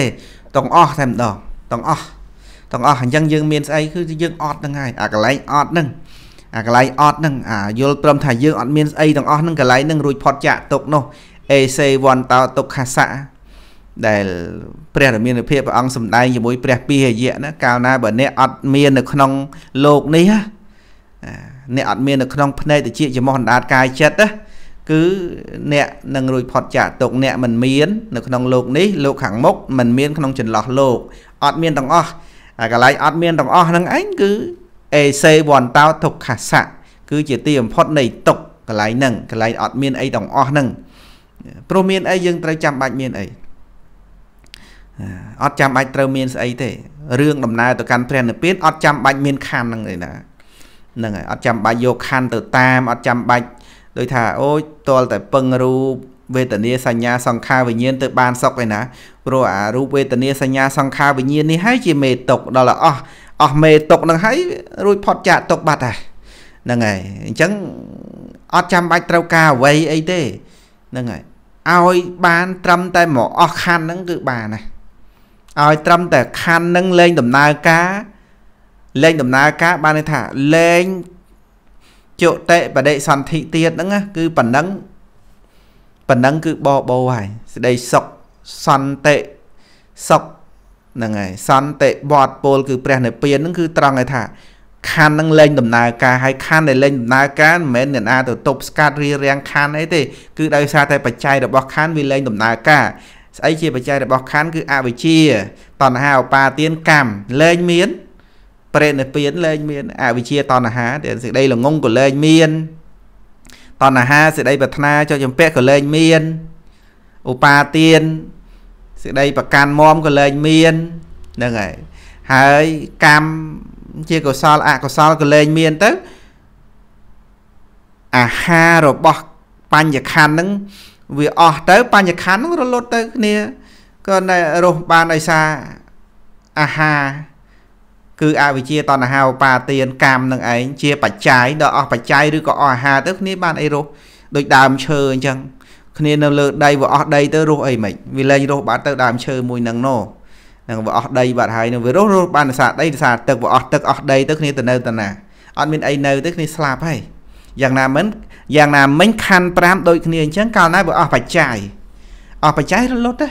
ទាំងអស់តែម្ដងទាំងអស់ទាំងអស់អញ្ចឹងយើងមានស្អីគឺយើងអត់ហ្នឹងហើយអាកន្លែងអត់ហ្នឹងអាកន្លែងអត់ហ្នឹងអាយល់ព្រមថាយើងអត់មានស្អីទាំងអស់ហ្នឹងកន្លែងហ្នឹងរួចផុតចាកទុកនោះ AC1 តោទុកខាសៈដែលព្រះរាមានុភាពព្រះអង្គសម្ដែងជាមួយព្រះពាហយៈណាកាលណាបើអ្នកអត់មាននៅក្នុងលោកនេះណាអ្នកអត់មាននៅក្នុងភ្នែកតិចចំោះអណ្ដាតកាយចិត្តណាគឺអ្នកនឹងរួចផុតចាកទុកអ្នកមិនមាននៅក្នុងលោកនេះលោកខាងមុខមិនមានក្នុងចន្លោះលោកអត់មានទាំងអស់អាកន្លែងអត់មានទាំងអស់ហ្នឹងឯងគឺអេសេវន្តោទុក្ខសៈគឺជាទីបំផុតនៃ ទុក្ខកន្លែងហ្នឹងកន្លែងអត់មានអីទាំងអស់ហ្នឹងព្រោះមានអីយើងត្រូវចាំបាច់មានអីអត់ចាំបាច់ត្រូវមានស្អីទេរឿងដំណើរទៅកាន់ព្រះនិព្វានអត់ចាំបាច់មានខណ្ឌហ្នឹងទេណាហ្នឹងហើយអត់ចាំបាច់យកខណ្ឌទៅតាមអត់ចាំបាច់ដោយថាអូយតលតែពឹងរូបវេទនាសញ្ញាសង្ខារវិញ្ញាណទៅបានសុខឯណាព្រោះអារូបវេទនាសញ្ញាសង្ខារវិញ្ញាណនេះហើយជាមេតុកដល់អស់អស់មេຕົកនឹងហើយរួចផុតចាកຕົកបាត់ហើយហ្នឹងហើយអញ្ចឹងអត់ចាំបាច់ត្រូវការអ្វីអីទេហ្នឹងហើយឲ្យបានត្រឹមតែមកអស់ខណ្ឌហ្នឹងគឺបានណាឲ្យត្រឹមតែខណ្ឌហ្នឹងលែងដំណើរការលែងដំណើរការបានន័យថាលែងជតិបដិសន្ធិទៀតហ្នឹងណាគឺប៉ុណ្ណឹងប៉ុណ្ណឹងគឺបបោហើយ ស្ដីសុខសន្តិសុខហ្នឹងហើយសន្តិបតពលគឺព្រះនិព្វានហ្នឹងគឺត្រង់ឲ្យថាខណ្ឌនឹងលែងដំណើរការហើយខណ្ឌដែលលែងដំណើរការមិនមែនអ្នកណាទៅទប់ស្កាត់រៀបរៀងខណ្ឌអីទេ គឺដោយសារតែបច្ច័យរបស់ខណ្ឌវាលែងដំណើរការស្អីជាបច្ច័យរបស់ខណ្ឌគឺអវិជ្ជាតណ្ហាឧបាទានកម្មលែងមានប្រេនិព្វានលែងមានអវិជ្ជាតណ្ហាដែលសេចក្តីល្ងងក៏លែងមាន តណ្ហាសេចក្តីប្រាថ្នាចុះចម្ពាក់ក៏លែងមានឧបាទានសេចក្តីប្រកាន់មមក៏លែងមានហ្នឹងហើយហើយកម្មជាកុសលអកុសលក៏លែងមានទៅអាហាររបស់បញ្ញខណ្ឌហ្នឹង វាអស់ទៅបញ្ញខណ្ឌហ្នឹងរលត់ទៅគ្នាក៏នៅរស់បានដោយសារអាហារគឺអវិជ្ជាតណ្ហាឧបាទានកម្មនឹងឯងជាបច្ច័យដល់អស់បច្ច័យឬក៏អស់អាហារទៅគ្នាបានអីរស់ដូចដើមឈើអញ្ចឹងគ្នានៅលើដីវាអស់ដីទៅរស់អីមិនវាលែងរស់បាត់ទៅដើមឈើមួយនឹងណោនឹងវាអស់ដីបាត់ហើយនឹងវារស់រស់បានសារដីសារទឹកវាអស់ទឹកអស់ដីទៅគ្នាទៅនៅទៅណាអត់មានអីនៅទៅគ្នាស្លាប់ហើយយ៉ាងណាមិនយ៉ាងណាមិញខណ្ឌ5ដូចគ្នាអញ្ចឹងកាលណាវាអស់បច្ច័យអស់បច្ច័យរលត់ទេ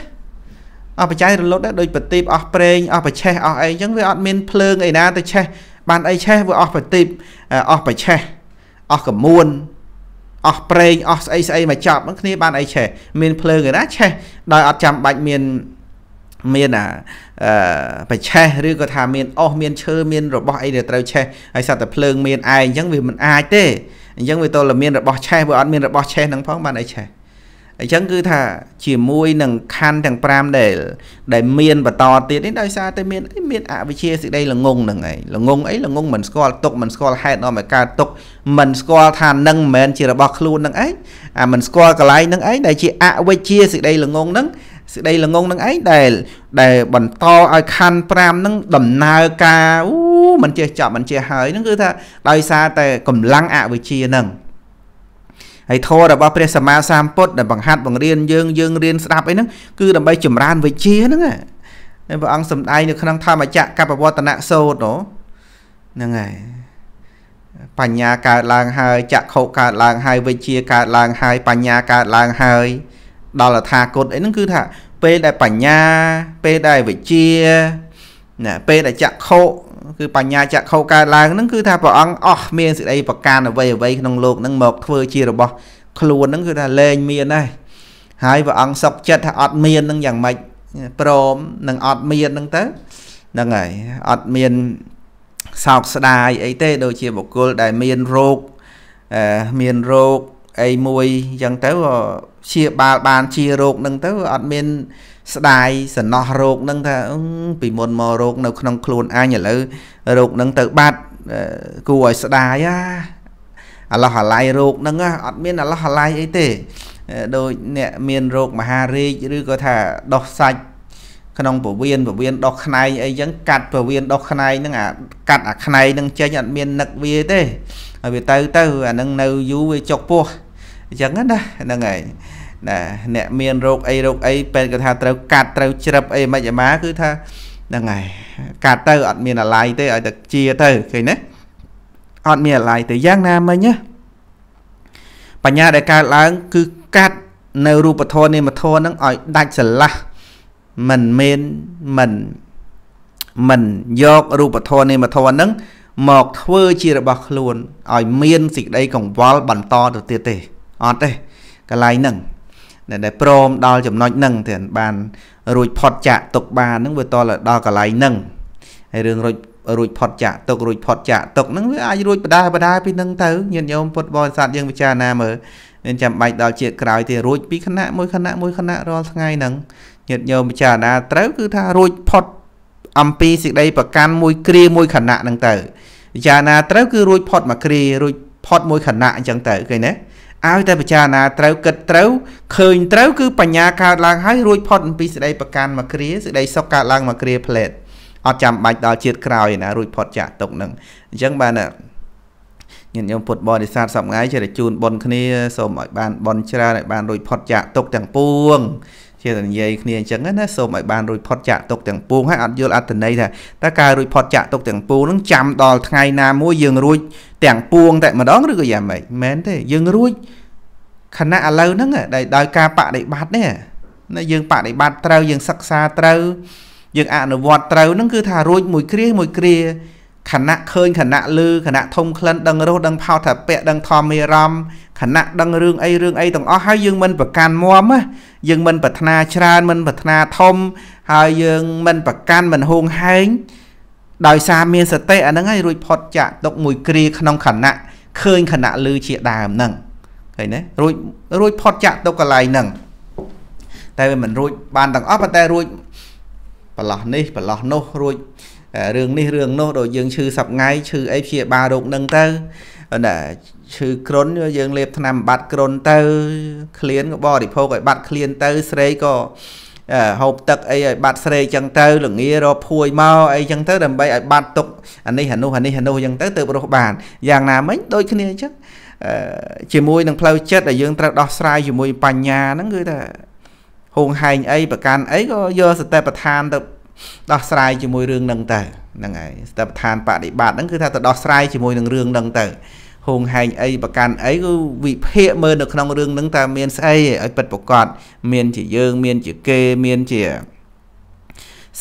អស់បច្ច័យរលត់ដែរដូចប្រទីបអស់ប្រេងអស់បច្ឆេះអស់អីអញ្ចឹងវាអត់មានភ្លើងអីណាទៅឆេះបានអីឆេះវាអស់ប្រទីបអស់បច្ឆេះអស់កមួនអស់ប្រេងអស់ស្អីស្អីមកចប់គ្នាបានអីឆេះមានភ្លើងឯណាឆេះដោយអត់ចាំបាច់មានមានអាប្រឆេះឬក៏ថាមានអស់មានឈើមានរបស់អីដែលត្រូវឆេះហើយសត្វតែភ្លើងមានឯងអញ្ចឹងវាមិនអាចទេអញ្ចឹងវាតលមានរបស់ឆេះវាអត់មានរបស់ ឆេះហ្នឹងផងបានអីឆេះអញ្ចឹងគឺថា ជាមួយនឹងខណ្ឌទាំង5ដែលដែលមានបន្តទៀតនេះដោយសារតែមានមានអវិជ្ជាសេចក្តីល្ងងហ្នឹងឯងល្ងងអីល្ងងមិនស្គាល់ទុកមិនស្គាល់ហេតុនាំឲ្យកើតទុកមិនស្គាល់ថានឹងមិនមែនជារបស់ខ្លួនហ្នឹងឯងអាមិនស្គាល់កន្លែងហ្នឹងឯងដែលជាអវិជ្ជាសេចក្តីល្ងងហ្នឹងសេចក្តីល្ងងនឹងឯងដែលដែលបន្តឲ្យខណ្ឌ5នឹងដំណើរការអូមិនចេះចប់មិនចេះហើយនឹងគឺថាដោយសារតែកម្លាំងអវិជ្ជានឹងហើយធម៌របស់ព្រះសម្មាសម្ពុទ្ធដែលបង្ហាត់បង្រៀនយើងយើងរៀនស្ដាប់អីហ្នឹងគឺដើម្បីចម្រើនវិជ្ជាហ្នឹងហើយព្រះអង្គសំដែងនៅក្នុងធម្មចក្រកបវតនៈសូត្រហ្នឹងហើយបញ្ញាកើតឡើងហើយចក្ខុកើតឡើងហើយវិជ្ជាកើតឡើងហើយ បញ្ញាកើតឡើងហើយ ដល់អថាគតអីហ្នឹងគឺថាពេលដែលបញ្ញា ពេលដែលវិជ្ជាណាពេលដែលចក្ខុគឺបញ្ញាចក្ខុកើតឡើងហ្នឹងគឺថាព្រះអង្គអស់មានសេចក្តីប្រកាន់អ្វីអ្វីក្នុងលោកហ្នឹងមកធ្វើជារបស់ខ្លួនហ្នឹងគឺថាលែងមានហើយហើយព្រះអង្គសុកចិត្តថាអត់មានហ្នឹងយ៉ាងម៉េចព្រមនឹងអត់មានហ្នឹងទៅហ្នឹងហើយអត់មានសោកស្ដាយអីទេដូចជាបុគ្គលដែលមានរោគមានរោគអីមួយអញ្ចឹងទៅព្យាបាលបានជារោគនឹងទៅអត់មាន ស្ដាយសំណោះរោគនឹងថាពីមុនមករោគនៅ ក្នុងខ្លួនអញឥឡូវរោគនឹងទៅបាត់គួរឲ្យស្ដាយអាអាឡោះអាឡៃរោគនឹងអត់មានអាឡោះអាឡៃអីទេ ដូចអ្នកមានរោគមហារាជឬក៏ថាដោះសាច់ក្នុងពវៀនពវៀនដោះខ្នែងអីចឹងកាត់ពវៀនដោះខ្នែងហ្នឹងអាកាត់អាខ្នែងហ្នឹងចេញអត់មាននឹកវាទេហើយវាទៅទៅអានឹងនៅយូរវាចុកពោះអញ្ចឹងណាហ្នឹងហើយណាអ្នកមានរោគអីរោគអីពេលគាត់ថាត្រូវកាត់ត្រូវជ្រឹបអីមិនអាម៉ាគឺថាហ្នឹងហើយកាត់ទៅ អត់មានអាឡ័យទេឲ្យតែជាទៅឃើញណាអត់មានអាឡ័យទេយ៉ាងណាមិញណាបញ្ញាដែលកើតឡើង គឺកាត់នៅរូបធម៌នាមធម៌ហ្នឹងឲ្យដាច់ស្រឡះមិនមែនមិនមិនយករូបធម៌នាមធម៌ហ្នឹង មក ធ្វើជារបស់ខ្លួនឲ្យមានសេចក្តីកង្វល់បន្តទៅទៀតទេអត់ទេកន្លែងហ្នឹងដែលព្រមដល់ចំណុចហ្នឹងទៅបានរួចផុតចាក់ទុកបានហ្នឹងវាតលដល់កន្លែងហ្នឹងហើយរឿងរួចរួចផុតចាក់ទុករួចផុតចាក់ទុកហ្នឹងវាអាចរួចបដាបដាពីហ្នឹងទៅញាតិញោមពុទ្ធបរិស័ទយើងពិចារណាមើលមានចាំបាច់ដល់ជាតិក្រោយទេរួចពីខណៈមួយខណៈមួយខណៈរាល់ថ្ងៃហ្នឹងញាតិញោមពិចារណាត្រូវគឺថារួចផុតអំពីសេចក្តីប្រកាន់មួយគ្រាមួយខណៈហ្នឹងទៅពិចារណាត្រូវគឺរួចផុតមួយគ្រារួចផុតមួយខណៈអញ្ចឹងទៅឃើញទេឲ្យតែពិចារណាត្រូវគិតត្រូវឃើញត្រូវគឺបញ្ញាកើតឡើងហើយរួចផុតអំពីសេចក្តីប្រកាន់មកគ្រាសេចក្តីសុខកើតឡើងមកគ្រាផ្លែតអត់ចាំបាច់ដល់ជាតិក្រោយណារួចផុតចាក់ទុកនឹងអញ្ចឹងបានណាញាតិញោមពុទ្ធបរិស័ទសប្ងៃចេះតែជូនបនគ្នាសូមឲ្យបានបនច្រើនឲ្យបានរួចផុតចាកទុកទាំងពួងជាតែនិយាយគ្នាអញ្ចឹងណាសូមឲ្យបានរួចផុតចាក់ទុកទាំងពួងហើយអត់យល់អត្តន័យថាតើការរួចផុតចាក់ទុកទាំងពួងនឹងចាំដល់ថ្ងៃណាមួយយើងរួចទាំងពួងតែម្ដងឬក៏យ៉ាងម៉េចមែនទេយើងរួចខណៈឥឡូវហ្នឹងដោយការបដិបត្តិនេះណាយើងបដិបត្តិត្រូវយើងសិក្សាត្រូវយើងអនុវត្តត្រូវហ្នឹងគឺថារួច មួយគ្រាមួយគ្រាខណៈឃើញខណៈលឺខណៈធំក្លិនដឹងរសដឹងផោតថាពៈដឹងធម្មេរម្មខណៈដឹងរឿងអីរឿងអីទាំងអស់ហើយយើងមិនប្រកាន់មមយើងមិនប្រាថ្នាច្រើនមិនប្រាថ្នាធំ ហើយយើងមិនប្រកាន់មិនហួងហែងដោយសារមានសតិអាហ្នឹងហើយរួចផុតចាក់ទុកមួយគ្រាក្នុងខណៈឃើញខណៈលឺជាដើមហ្នឹងឃើញទេរួចរួចផុតចាក់ទុកកន្លែងហ្នឹងតែវាមិនរួចបានទាំងអស់ប៉ុន្តែរួចប្រឡោះនេះប្រឡោះនោះរួចរឿងនេះរឿងនោះដូចយើងឈឺសັບថ្ងៃឈឺអីព្យាបាលរោគហ្នឹងទៅណាឈឺគ្រុនយើងលេបថ្នាំបាត់គ្រុនទៅក្លៀនក៏បរិភោគឲ្យបាត់ក្លៀនទៅស្រេកក៏ហូបទឹកអីឲ្យបាត់ស្រេកចឹងទៅល្ងារកភួយមកអីចឹងទៅដើម្បីឲ្យបាត់ទុកអានេះអានោះអានេះអានោះចឹងទៅទៅប្រុសបានយ៉ាងណាមិញដូចគ្នាចឹងជាមួយនឹងផ្លូវចិត្តដែលយើងត្រូវដោះស្រាយជាមួយបញ្ញាហ្នឹងគឺថាហោងហែងអីប្រកាន់អីក៏យកសតិប្បដ្ឋានទៅដោះស្រាយជាមួយរឿងហ្នឹងទៅហ្នឹងហើយសតិប្បដ្ឋានបដិបត្តិហ្នឹងគឺថាទៅដោះស្រាយជាមួយនឹងរឿងហ្នឹងទៅហួងហែងអីប្រកាន់អីគឺវិភាគមើលនៅក្នុងរឿងហ្នឹងតើមានស្អីឲ្យពិតប្រកបមាន ជាយើងមាន ជាគេមានជា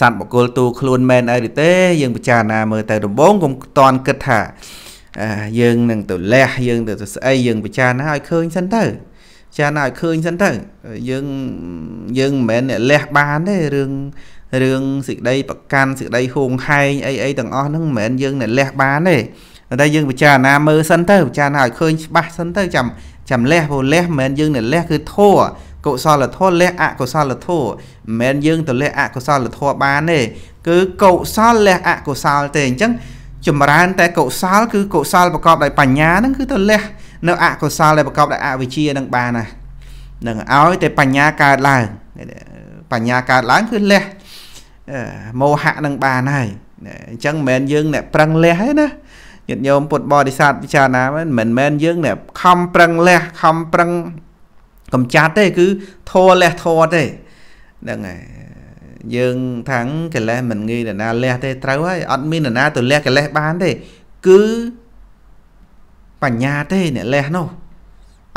សត្វបកុលទូខ្លួនមែនអីឬទេ យើងពិចារណាមើលទៅដំបូងកុំតន់គិតថាយើង នឹងទៅលះយើងទៅស្អីយើងពិចារណាឲ្យឃើញសិនទៅចាណាឲ្យឃើញសិនទៅយើងយើងមិនមែនអ្នកលះបានទេរឿងរឿងសេចក្តីប្រកាន់សេចក្តីហួងហែងអីអីទាំងអស់ហ្នឹងមិនមែនយើងអ្នកលះបានទេតែយើងពិចារណាមើលសិនទៅពិចារណាឲ្យឃើញច្បាស់សិនទៅចាំចាំលះព្រោះលះមិនមែនយើងនៅលះគឺធัวកុសលធម៌លះអកុសលធម៌មិនមែនយើងទៅលះអកុសលធម៌បានទេគឺកុសលលះអកុសលទេអញ្ចឹងចម្រើនតែកុសលគឺកុសលប្រកបដោយបញ្ញាហ្នឹងគឺទៅលះនៅអកុសលដែលប្រកបដោយអវិជ្ជានឹងបានណានឹងឲ្យតែបញ្ញាកើតឡើងបញ្ញាកើតឡើងគឺលះមោហៈនឹងបានហើយអញ្ចឹងមិនមែនយើងអ្នកប្រឹងលះទេណាញាតិញោមពុទ្ធបរិស័ទពិចារណាមិនមិនមែនយើងនេះខំប្រឹងលះខំប្រឹងកំចាត់ទេ គឺធေါ်លះធေါ်ទេហ្នឹងហើយយើងថាំងកិលេសមិនងាយដល់ណាលះទេត្រូវហើយអត់មានដល់ណាទៅលះកិលេសបានទេគឺបញ្ញាទេអ្នកលះនោះ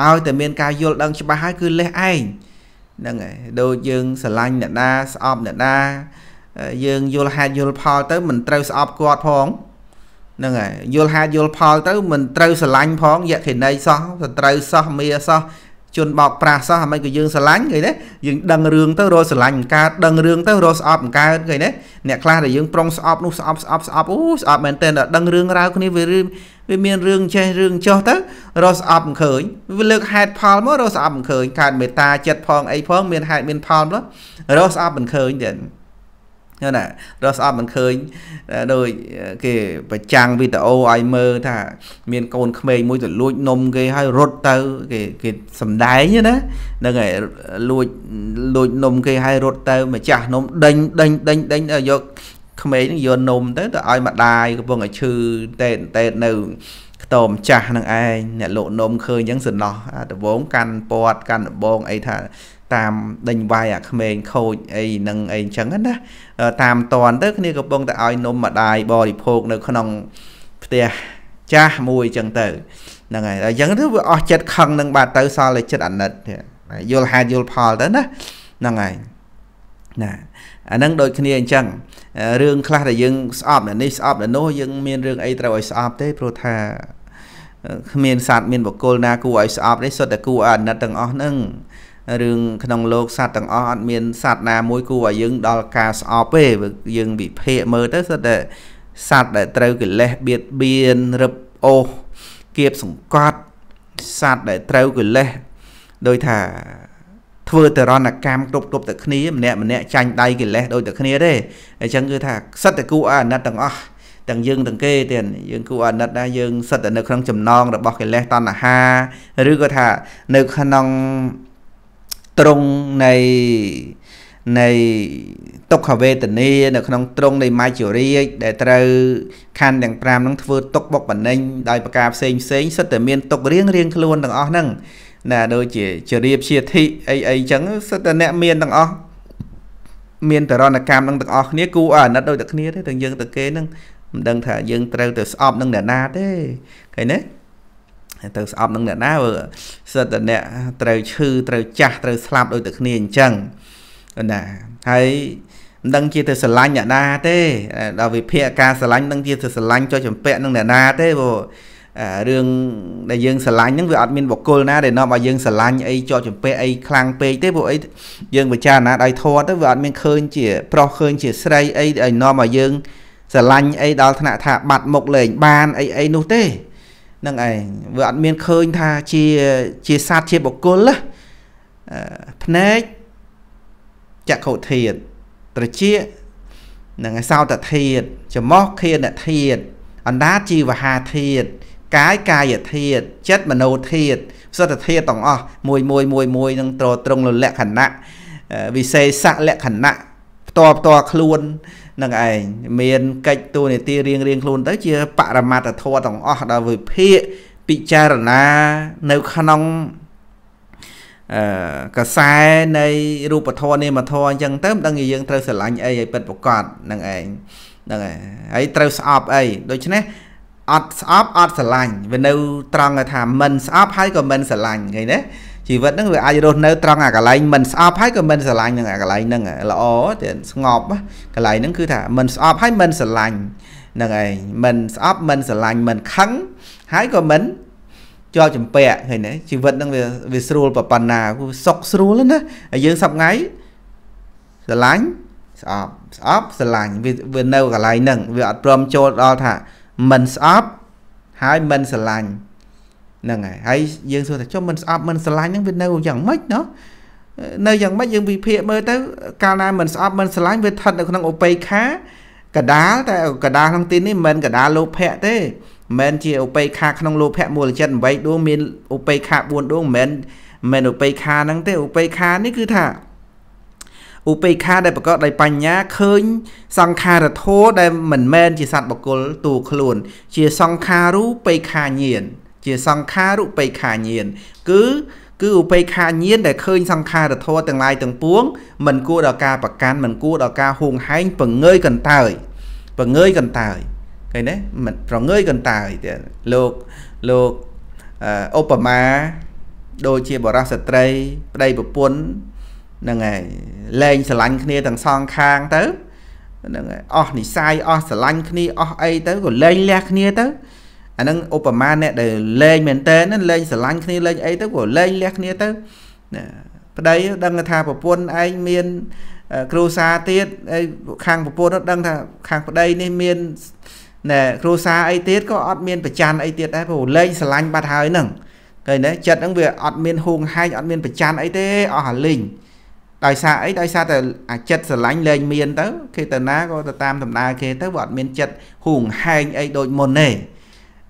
ឲ្យតែមានការយល់ដឹងច្បាស់ហើយគឺលះឯងហ្នឹងហើយដូចយើង ស្រឡាញ់អ្នកណាស្អប់អ្នកណា យើងយល់ហេតុយល់ផលទៅមិនត្រូវស្អប់គាត់ផងហ្នឹងហើយយល់ហេតុយល់ផលទៅមិនត្រូវស្រឡាញ់ផងយៈខេណីសោះសត្រូវសោះមាសោះជន់បោកប្រាស់សោះហ្មងក៏យើងស្រឡាញ់ឃើញទេយើងដឹងរឿងទៅរកស្រឡាញ់មិនកើតដឹងរឿងទៅរកស្អប់មិនកើតឃើញទេអ្នកខ្លះដែលយើងប្រុងស្អប់នោះស្អប់ស្អប់ស្អប់អូស្អប់មែនទែនដល់ដឹងរឿងរ៉ាវគ្នាវាវាមានរឿងចេះរឿងចោះទៅរកស្អប់មិនឃើញវាលើកហេតុផលមករកស្អប់មិនឃើញកើតមេត្តាចិត្តផងអីផងមានហេតុមានផលមករកស្អប់មិនឃើញទៀតណារស់ស្អប់មិនឃើញដូចគេប្រចាំងវីដេអូឲ្យមើលថា មានកូនក្មេងមួយទៅលួចนมគេហើយរត់ទៅ គេគេសំដែងណាហ្នឹងហើយលួចលួចนมគេហើយរត់ទៅ ម្ចាស់นมដេញដេញដេញដេញយកក្មេងនឹងយកนมទៅទៅឲ្យម្ដាយកំពុងតែឈឺតេតតេតនៅខ្ទមចាស់នឹងឯងអ្នកលក់นมឃើញអញ្ចឹងសំណោះអាដបងកាន់ពាត់កាន់ដបងអីថាតាមដេញវាយអាក្មេងខូចអីនឹងអីអញ្ចឹងណា តាមតនទៅគ្នាកំពុងតែឲ្យនំម្ដាយបរិភោគនៅ ក្នុងផ្ទះចាស់មួយអញ្ចឹងទៅហ្នឹងហើយអញ្ចឹងទៅវាអស់ចិត្តខឹងនឹងបាទទៅសល់តែចិត្តអាណិតយល់ហេតុយល់ផលទៅណាហ្នឹងហើយណាអានឹងដូចគ្នាអញ្ចឹងរឿងខ្លះដែលយើងស្អប់នេះស្អប់នោះយើង មានរឿងអីត្រូវឲ្យស្អប់ទេព្រោះថាគ្មានសัตว์មានបុគ្គលណា គួរឲ្យស្អប់ទេសុទ្ធតែគួរឲ្យអាណិតទាំងអស់ហ្នឹងរឿងក្នុងលោកសត្វទាំងអស់អត់មានសត្វណាមួយគួរឲ្យយើងដល់ការស្អប់ទេយើងវិភាគមើលទៅសិតតែសត្វដែលត្រូវកិលេសបៀតបៀនរឹបអូសគៀបសង្កត់សត្វដែលត្រូវកិលេសដោយថាធ្វើតរណកម្មគ្រប់គ្រប់តែគ្នាម្នាក់ម្នាក់ចាញ់ដៃកិលេសដូចតែគ្នាទេអញ្ចឹងគឺថាសិតតែគូអាណិតទាំងអស់ទាំងយើងទាំងគេទៀតយើងគូអាណិតដែរយើងសិតតែនៅក្នុងចំណងរបស់កិលេសតណ្ហាឬក៏ថា នៅក្នុងទ្រង់នៃនៃទុក្ខវេទនានៅក្នុងទ្រង់នៃមច្ចុរាជដែលត្រូវខណ្ឌទាំង5នឹងធ្វើទុកបុកម្នេញដោយប្រការផ្សេងផ្សេងសិតតែមានទុករៀងរៀងខ្លួនទាំងអស់ហ្នឹងណាដូចជាជរាបជាធិអីអីចឹងសិតតែអ្នកមានទាំងអស់មានតរណកម្មនឹងទាំងអស់គ្នាគូអាណិតដូចតែគ្នាទេទាំងយើងទាំងគេនឹងមិនដឹងថាយើងត្រូវទៅស្អប់នឹងអ្នកណាទេឃើញទេទៅស្អប់នឹងអ្នកណាបើសិតតែអ្នកត្រូវឈឺត្រូវចាស់ត្រូវស្លាប់ដូចតែគ្នាអញ្ចឹងណាហើយមិនដឹងជាទៅស្រឡាញ់អ្នកណាទេដល់វិភាគការស្រឡាញ់នឹងជាទៅស្រឡាញ់ចុះចម្ពាក់នឹងអ្នកណាទេព្រោះរឿងដែលយើងស្រឡាញ់ហ្នឹងវាអត់មានបុគ្គលណាដែលនាំឲ្យយើងស្រឡាញ់អីជាប់ចម្ពាក់អីខ្លាំងពេកទេព្រោះអីយើងពិចារណាដោយធម៌ទៅវាអត់មានឃើញជាប្រុសឃើញជាស្រីអីឲ្យនាំឲ្យយើងស្រឡាញ់អីដល់ថ្នាក់ថាបាត់មុខលែងបានអីអីនោះទេនឹងឯងវាអត់មានឃើញថាជាជាសត្វជាបុគ្គលភ្នែកចក្ខុធាតត្រជានឹងឯសោតធាតចមោះខៀនធាតអណ្ដាតជីវហាធាតកាយកាយធាតចិត្តមโนធាតសុទ្ធធាតទាំងអស់មួយមួយមួយមួយនឹងត្រត្រង់លលក្ខណៈវិសេសលក្ខណៈផ្ទាល់ផ្ទាល់ខ្លួននឹងឯងមានកិច្ចតួនាទីរៀងរៀងខ្លួនទៅជាបរមត្តធម៌ទាំងអស់ដល់វិភាគពិចារណា នៅក្នុងអឺកសែនៃរូបធម៌នាមធម៌អញ្ចឹងទៅមិនដឹងយើងត្រូវស្រឡាញ់អីឲ្យពិតប្រកបនឹងឯងហ្នឹងហើយហើយត្រូវស្អប់អីដូច្នេះអត់ស្អប់អត់ស្រឡាញ់វានៅ ត្រង់ថាមិនស្អប់ហើយក៏មិនស្រឡាញ់ឃើញទេជីវិតហ្នឹងវាអាចរស់នៅត្រង់អាកន្លែងមិនស្អប់ហើយក៏មិនស្រឡាញ់នឹងអាកន្លែងហ្នឹងល្អតែស្ងប់កន្លែងហ្នឹងគឺថាមិនស្អប់ហើយមិនស្រឡាញ់ហ្នឹងឯងមិនស្អប់មិនស្រឡាញ់មិនខឹងហើយក៏មិនជាប់ចម្ពាក់ឃើញទេជីវិតហ្នឹងវាវាស្រួលប៉ុណ្ណាគឺសុខស្រួលណាហើយយើងសប្ងៃស្រឡាញ់ស្អប់ស្អប់ស្រឡាញ់វាវានៅកន្លែងហ្នឹងវាអត់ព្រមចូលដល់ថាមិនស្អប់ហើយមិនស្រឡាញ់ហ្នឹងហើយហើយយើងសួរថាចុះមិនស្អប់មិនស្រឡាញ់ហ្នឹងវានៅយ៉ាងម៉េចណោះនៅយ៉ាងម៉េចយើងវិភាគមើលទៅកាលណាមិនស្អប់មិនស្រឡាញ់វាស្ថិតនៅក្នុងឧបេក្ខាកដាលតែកដាលក្នុងទីនេះមិនមែនកដាលលោភៈទេមិនជាឧបេក្ខាក្នុងលោភៈមូលចិត្ត8ដួងមានឧបេក្ខា4ដួងមិនមែនឧបេក្ខាហ្នឹងទេឧបេក្ខានេះគឺថាឧបេក្ខាដែលប្រកបដោយបញ្ញាឃើញសង្ខារធោដែលមិនមែនជាសត្វបកុលតួខ្លួនជាសង្ខារូបេក្ខាញាណជាសង្ខារុបេខាញាណគឺគឺឧបេខាញាណដែលឃើញ សង្ខារធម៌ទាំងឡាយទាំងពួងមិនគួរដល់ការប្រកាន់មិនគួរដល់ការហួងហែងពងើយកន្តើយពងើយកន្តើយឃើញទេមិនប្រងើយកន្តើយទៀតលោកលោកឧបមាដូចជាបរិសស្ត្រីប្តីប្រពន្ធហ្នឹងហើយលែងស្រឡាញ់គ្នាទាំងសងខាងទៅហ្នឹងហើយអស់និស័យអស់ស្រឡាញ់គ្នាអស់អីទៅក៏លែងលះគ្នាទៅអានឹងឧបមាអ្នកដែលលេងមែនតើលេងស្រឡាញ់គ្នាលេងអីទៅក៏លេងលះគ្នាទៅណាប្តីដឹងថាប្រពន្ធឯងមានគ្រូសាទៀតហើយខាងប្រពន្ធដឹងថាខាងប្តីនេះមានណែគ្រូសាអីទៀតក៏អត់មានប្រច័នអីទៀតដែរព្រោះលេងស្រឡាញ់បាត់ហើយហ្នឹងឃើញទេចិត្តហ្នឹងវាអត់មានហួងហែងអត់មានប្រច័នអីទេអស់អាលេងដោយសារអីដោយសារតែអាចិត្តស្រឡាញ់លែងមានទៅគេទៅណាក៏ទៅតាមដំណើរគេទៅវាអត់មានចិត្តហួងហែងអីដូចមុនទេ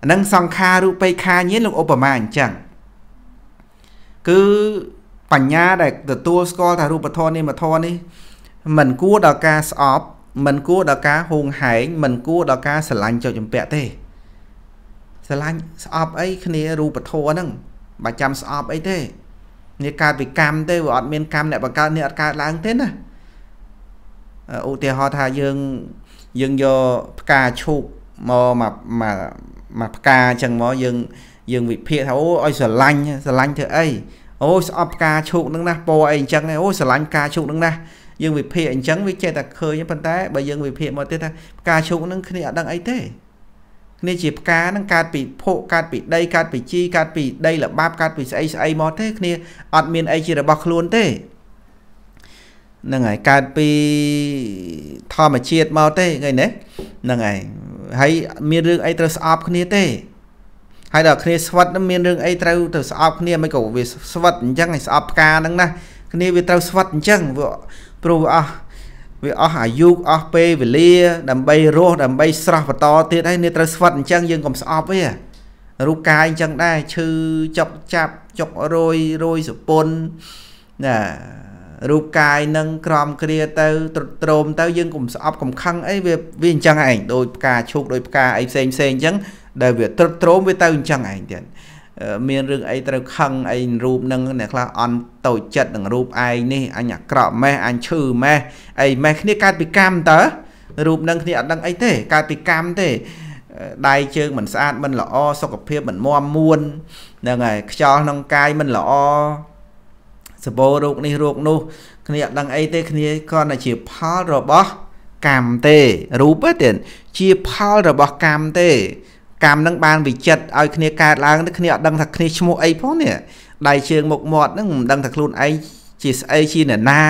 អានឹងសង្ខារូបេខាញាណលោកឧបមាអញ្ចឹងគឺបញ្ញាដែលទទួលស្គាល់ថារូបធម៌នេះមធម៌នេះมันគួរដល់ការស្អប់มันគួរដល់ការហួងហែងมันគួរដល់ការស្រឡាញ់ចុចចម្ពាក់ទេស្រឡាញ់ស្អប់អីគ្នារូបធម៌ហ្នឹងបើចាំស្អប់អីទេនេះកើតពីកម្មទេវាអត់មានកម្មអ្នកបង្កើតនេះអត់កើតឡើងទេណាឧទាហរណ៍ថាយើងយើងយកផ្កាឈូកមកមកមកផ្កាអញ្ចឹងមកយើង យើងវិភាគថាអូឲ្យស្រឡាញ់ ស្រឡាញ់ធ្វើអីអូស្អប់ផ្កាឈូកនឹងណាពណ៌អីអញ្ចឹងអូស្រឡាញ់ផ្កាឈូកនឹងណាយើងវិភាគអញ្ចឹងវាចេះតែឃើញប៉ុន្តែ បើយើងវិភាគមកទៀតថាផ្កាឈូកនឹងគ្នាអត់ដឹងអីទេគ្នាជាផ្កានឹងកើតពីភក់កើតពីដីកើតពីជីកើតពីដីល្បាប់កើតពីស្អីស្អីមកទេគ្នាអត់មានអីជារបស់ខ្លួនទេហ្នឹងហើយកើតពីធម្មជាតិមកទេថ្ងៃនេះហ្នឹងហើយហើយមានរឿងអីត្រូវស្អប់គ្នាទេ ហើយដល់គ្នាស្វិតមានរឿងអីត្រូវទៅស្អប់គ្នាមិនក៏វាស្វិតអញ្ចឹងឲ្យស្អប់ផ្កាហ្នឹងណាគ្នាវាត្រូវស្វិតអញ្ចឹងវាព្រោះវាអស់វាអស់អាយុអស់ពេលវេលាដើម្បីរស់ដើម្បីស្រស់បន្តទៀតហើយនេះត្រូវស្វិតអញ្ចឹងយើងកុំស្អប់វារូបកាយអញ្ចឹងដែរឈឺចុកចាប់ចុករយរយសុពន្ធណារូបកាយនឹងក្រំគ្រាទៅទ្រុតទ្រោមទៅយើងកុំស្អប់កុំខឹងអីវាវាអញ្ចឹងឯងដូចផ្កាឈូកដូចផ្កាអីផ្សេងផ្សេងអញ្ចឹងដែលវាទ្រុតទ្រោមវាទៅអញ្ចឹងឯងទៀតមានរឿងអីត្រូវខឹងអីរូបនឹងអ្នកខ្លះអន់តូចចិត្តនឹងរូបឯងនេះអញអាក្រក់ម៉េះអញឈឺម៉េះអីម៉េះគ្នាកើតពីកម្មតើរូបនឹងគ្នាអត់ដឹងអីទេកើតពីកម្មទេដៃជើងមិនស្អាតមិនល្អសុខភាពមិនមាំមួនហ្នឹងហើយខ្យល់ក្នុងកាយមិនល្អសបោរោគនេះរោគនោះគ្នាអត់ដឹងអីទេគ្នាគ្រាន់តែជាផលរបស់កម្មទេរូបទេជាផលរបស់កម្មទេកម្មនឹងបានវិចិត្រឲ្យគ្នាកើតឡើងទៅគ្នាអត់ដឹងថាគ្នាឈ្មោះអីផងនេះដៃជើងមុខមាត់នឹងមិនដឹងថាខ្លួនឯងជាស្អីជាអ្នកណា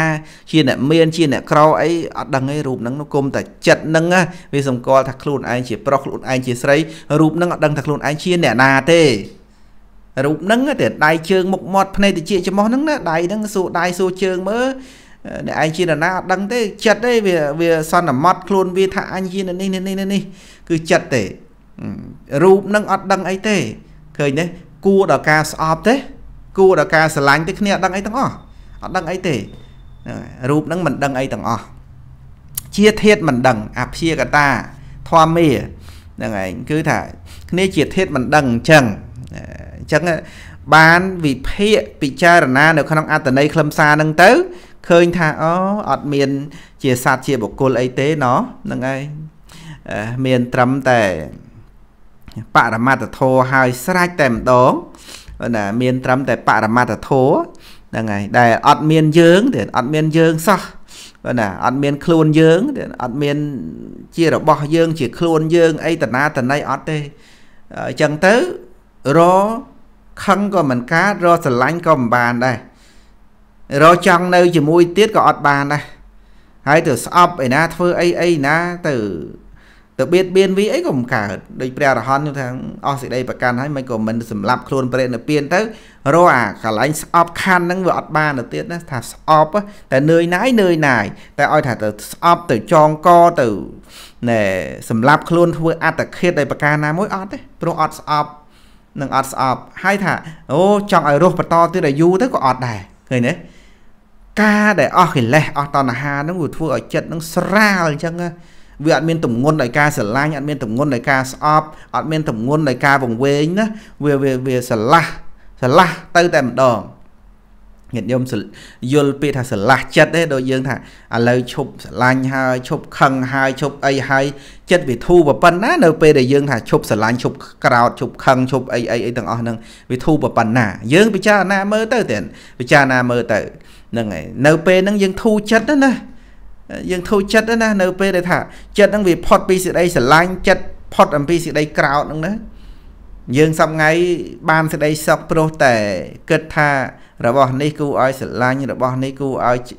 ជាអ្នកមានជាអ្នកក្រអីអត់ដឹងទេរូបហ្នឹងនោះគុំតែចិត្តហ្នឹងវាសម្គាល់ថាខ្លួនឯងជាប្រុសខ្លួនឯងជាស្រីរូបហ្នឹងអត់ដឹងថាខ្លួនឯងជាអ្នកណាទេរូបហ្នឹងតែដៃជើងមុខមាត់ភ្នែកតិចច្មោះហ្នឹងណាដៃហ្នឹងសួរដៃសួរជើងមើលអ្នកឯងជានរណាអត់ដឹងទេ ចិត្តទេវាវាសន្មត់ខ្លួនវាថាអញជានេះនេះនេះនេះ គឺចិត្តទេរូបនឹងអត់ដឹងអីទេឃើញទេគួរដល់ការស្អប់ទេ គួរដល់ការស្រឡាញ់ទេគ្នាអត់ដឹងអីទាំងអស់អត់ដឹងអីទេរូបនឹងមិនដឹងអីទាំងអស់ជាធាតមិនដឹងអព្យាកតាធម្មាហ្នឹងឯងគឺថាគ្នាជាធាតមិនដឹងអញ្ចឹងអញ្ចឹងបានវិភាគពិចារណានៅក្នុងអត្តន័យខ្លឹមសារហ្នឹងទៅឃើញថាអូអត់មាន ជាសត្វជាបុគ្គលអីទេណោះហ្នឹងហើយមានត្រឹមតែបរមត្តធម៌ហើយស្រាច់តែម្ដងណា មានត្រឹមតែបរមត្តធម៌ហ្នឹងហើយដែលអត់មានយើងទេអត់មានយើងសោះបាទណាអត់មានខ្លួនយើងទេអត់មាន ជារបស់យើងជាខ្លួនយើង អីតណាតណៃអត់ទេអញ្ចឹងទៅរខឹងក៏មិនកើតរកស្រឡាញ់ក៏មិនបានដែររកចង់នៅជាមួយទៀតក៏អត់បានដែរហើយទៅស្អប់ឯណាធ្វើអីអីណាទៅទៅបៀតបៀនវាអីក៏មិនកើតដូចព្រះអរហន្តថាអស់សេចក្តីប្រកាន់ហើយមិនក៏មិនសម្លាប់ខ្លួនព្រះនិព្វានទៅរកអាកន្លែងស្អប់ខណ្ឌហ្នឹងវាអត់បានទៅទៀតណាថាស្អប់ តែនឿយណាយនឿយណាយតែឲ្យថាទៅស្អប់ទៅចងកទៅណែសម្លាប់ខ្លួនធ្វើអត្តឃាតដោយប្រការណាមួយអត់ទេព្រោះអត់ស្អប់នឹងអត់ស្អប់ហើយថាអូចង់ឲ្យរស់បន្តទៀតឲ្យយូរទៅក៏អត់ដែរឃើញទេការដែលអស់កិលេសអស់តណ្ហានឹងវាធ្វើឲ្យចិត្តនឹងស្រាលអញ្ចឹងវាអត់មានតម្ងន់ដោយការស្រឡាញ់អត់មានតម្ងន់ដោយការស្អប់អត់មានតម្ងន់ដោយការវង្វេងណាវាវាវាស្រឡះស្រឡះទៅតែម្ដងញាតិញោមយល់ពាក្យថាស្រឡះចិត្តទេដូចយើងថាឥឡូវឈប់ស្រឡាញ់ហើយឈប់ខឹងហើយឈប់អីហើយចិត្តវាធូរប៉ុណ្ណានៅពេលដែលយើងថាឈប់ស្រឡាញ់ឈប់ក្រោតឈប់ខឹងឈប់អីអីអីទាំងអស់ហ្នឹងវាធូរប៉ុណ្ណា យើងពិចារណាមើលទៅទៀតពិចារណាមើលទៅហ្នឹងហើយនៅពេលហ្នឹងយើងធូរចិត្តណាយើងធូរចិត្តណា នៅពេលដែលថាចិត្តហ្នឹងវាផុតពីសេចក្តីស្រឡាញ់ចិត្តផុតអំពីសេចក្តីក្រោតហ្នឹងណាយើងសពថ្ងៃបានសេចក្តីសុខព្រោះតែគិតថារបស់ នេះគូឲ្យស្រឡាញ់របស់នេះគូឲ្យ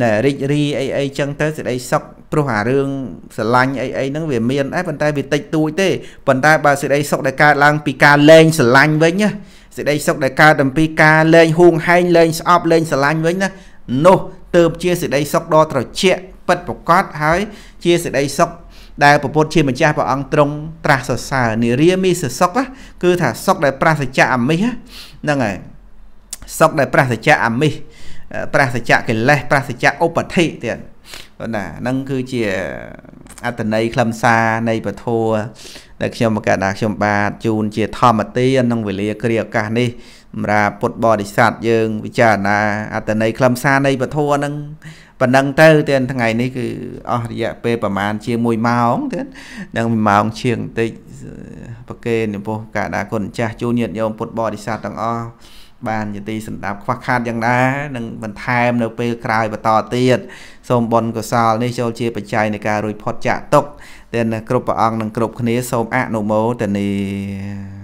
ណែរីករាយអីអីចឹងទៅសេចក្តីសុខព្រោះអារឿងស្រឡាញ់អីអីហ្នឹងវាមានដែរប៉ុន្តែវាតិចតួចទេប៉ុន្តែបើសេចក្តីសុខដែលកើតឡើងពីការលែងស្រឡាញ់វិញណាសេចក្តីសុខដែលកើតអំពីការលែងហួងហែងលែងស្អប់លែងស្រឡាញ់វិញណានោះទើបជាសេចក្តីសុខដ៏ត្រជាក់ពិតប្រកបហើយជាសេចក្តីសុខដែលពពុទ្ធជាម្ចាស់ព្រះអង្គទ្រង់ត្រាស់សរសើរនារីមីសសុកគឺថាសុកដែលប្រាសច្ចៈអមិសហ្នឹងហើយសុកដែលប្រាសច្ចៈអមិសប្រាសច្ចៈកិលេសប្រាសច្ចៈឧបធិទៀតប៉ុន្តែហ្នឹងគឺជាអត្តន័យខ្លឹមសារនៃពធដែលខ្ញុំមកកណ្ដាខ្ញុំបាទជូនជា ធម្មទានក្នុងវេលាគ្រាឱកាសនេះសម្រាប់ពុទ្ធបរិស័ទយើងពិចារណាអត្តន័យខ្លឹមសារនៃពធហ្នឹងប៉ុណ្ណឹងទៅទៀតថ្ងៃនេះគឺអស់រយៈពេលប្រហែលជា1ម៉ោងទៀតនឹង1ម៉ោងជាងបន្តិចប្រគេនចំពោះការដាគុណចាស់ជូនញាតិញោមពុទ្ធបរិស័ទទាំងអស់បានជាទីសម្ដាប់ខ្វះខាតយ៉ាងណានឹងបន្ថែមនៅ ពេលក្រោយបន្តទៀតសូមបុណ្យកុសល នេះចូលជាបច្ច័យនៃការរួចផុតចាកទុកទាំងគ្រប់ព្រះអង្គនិងគ្រប់គ្នាសូមអនុមោទនា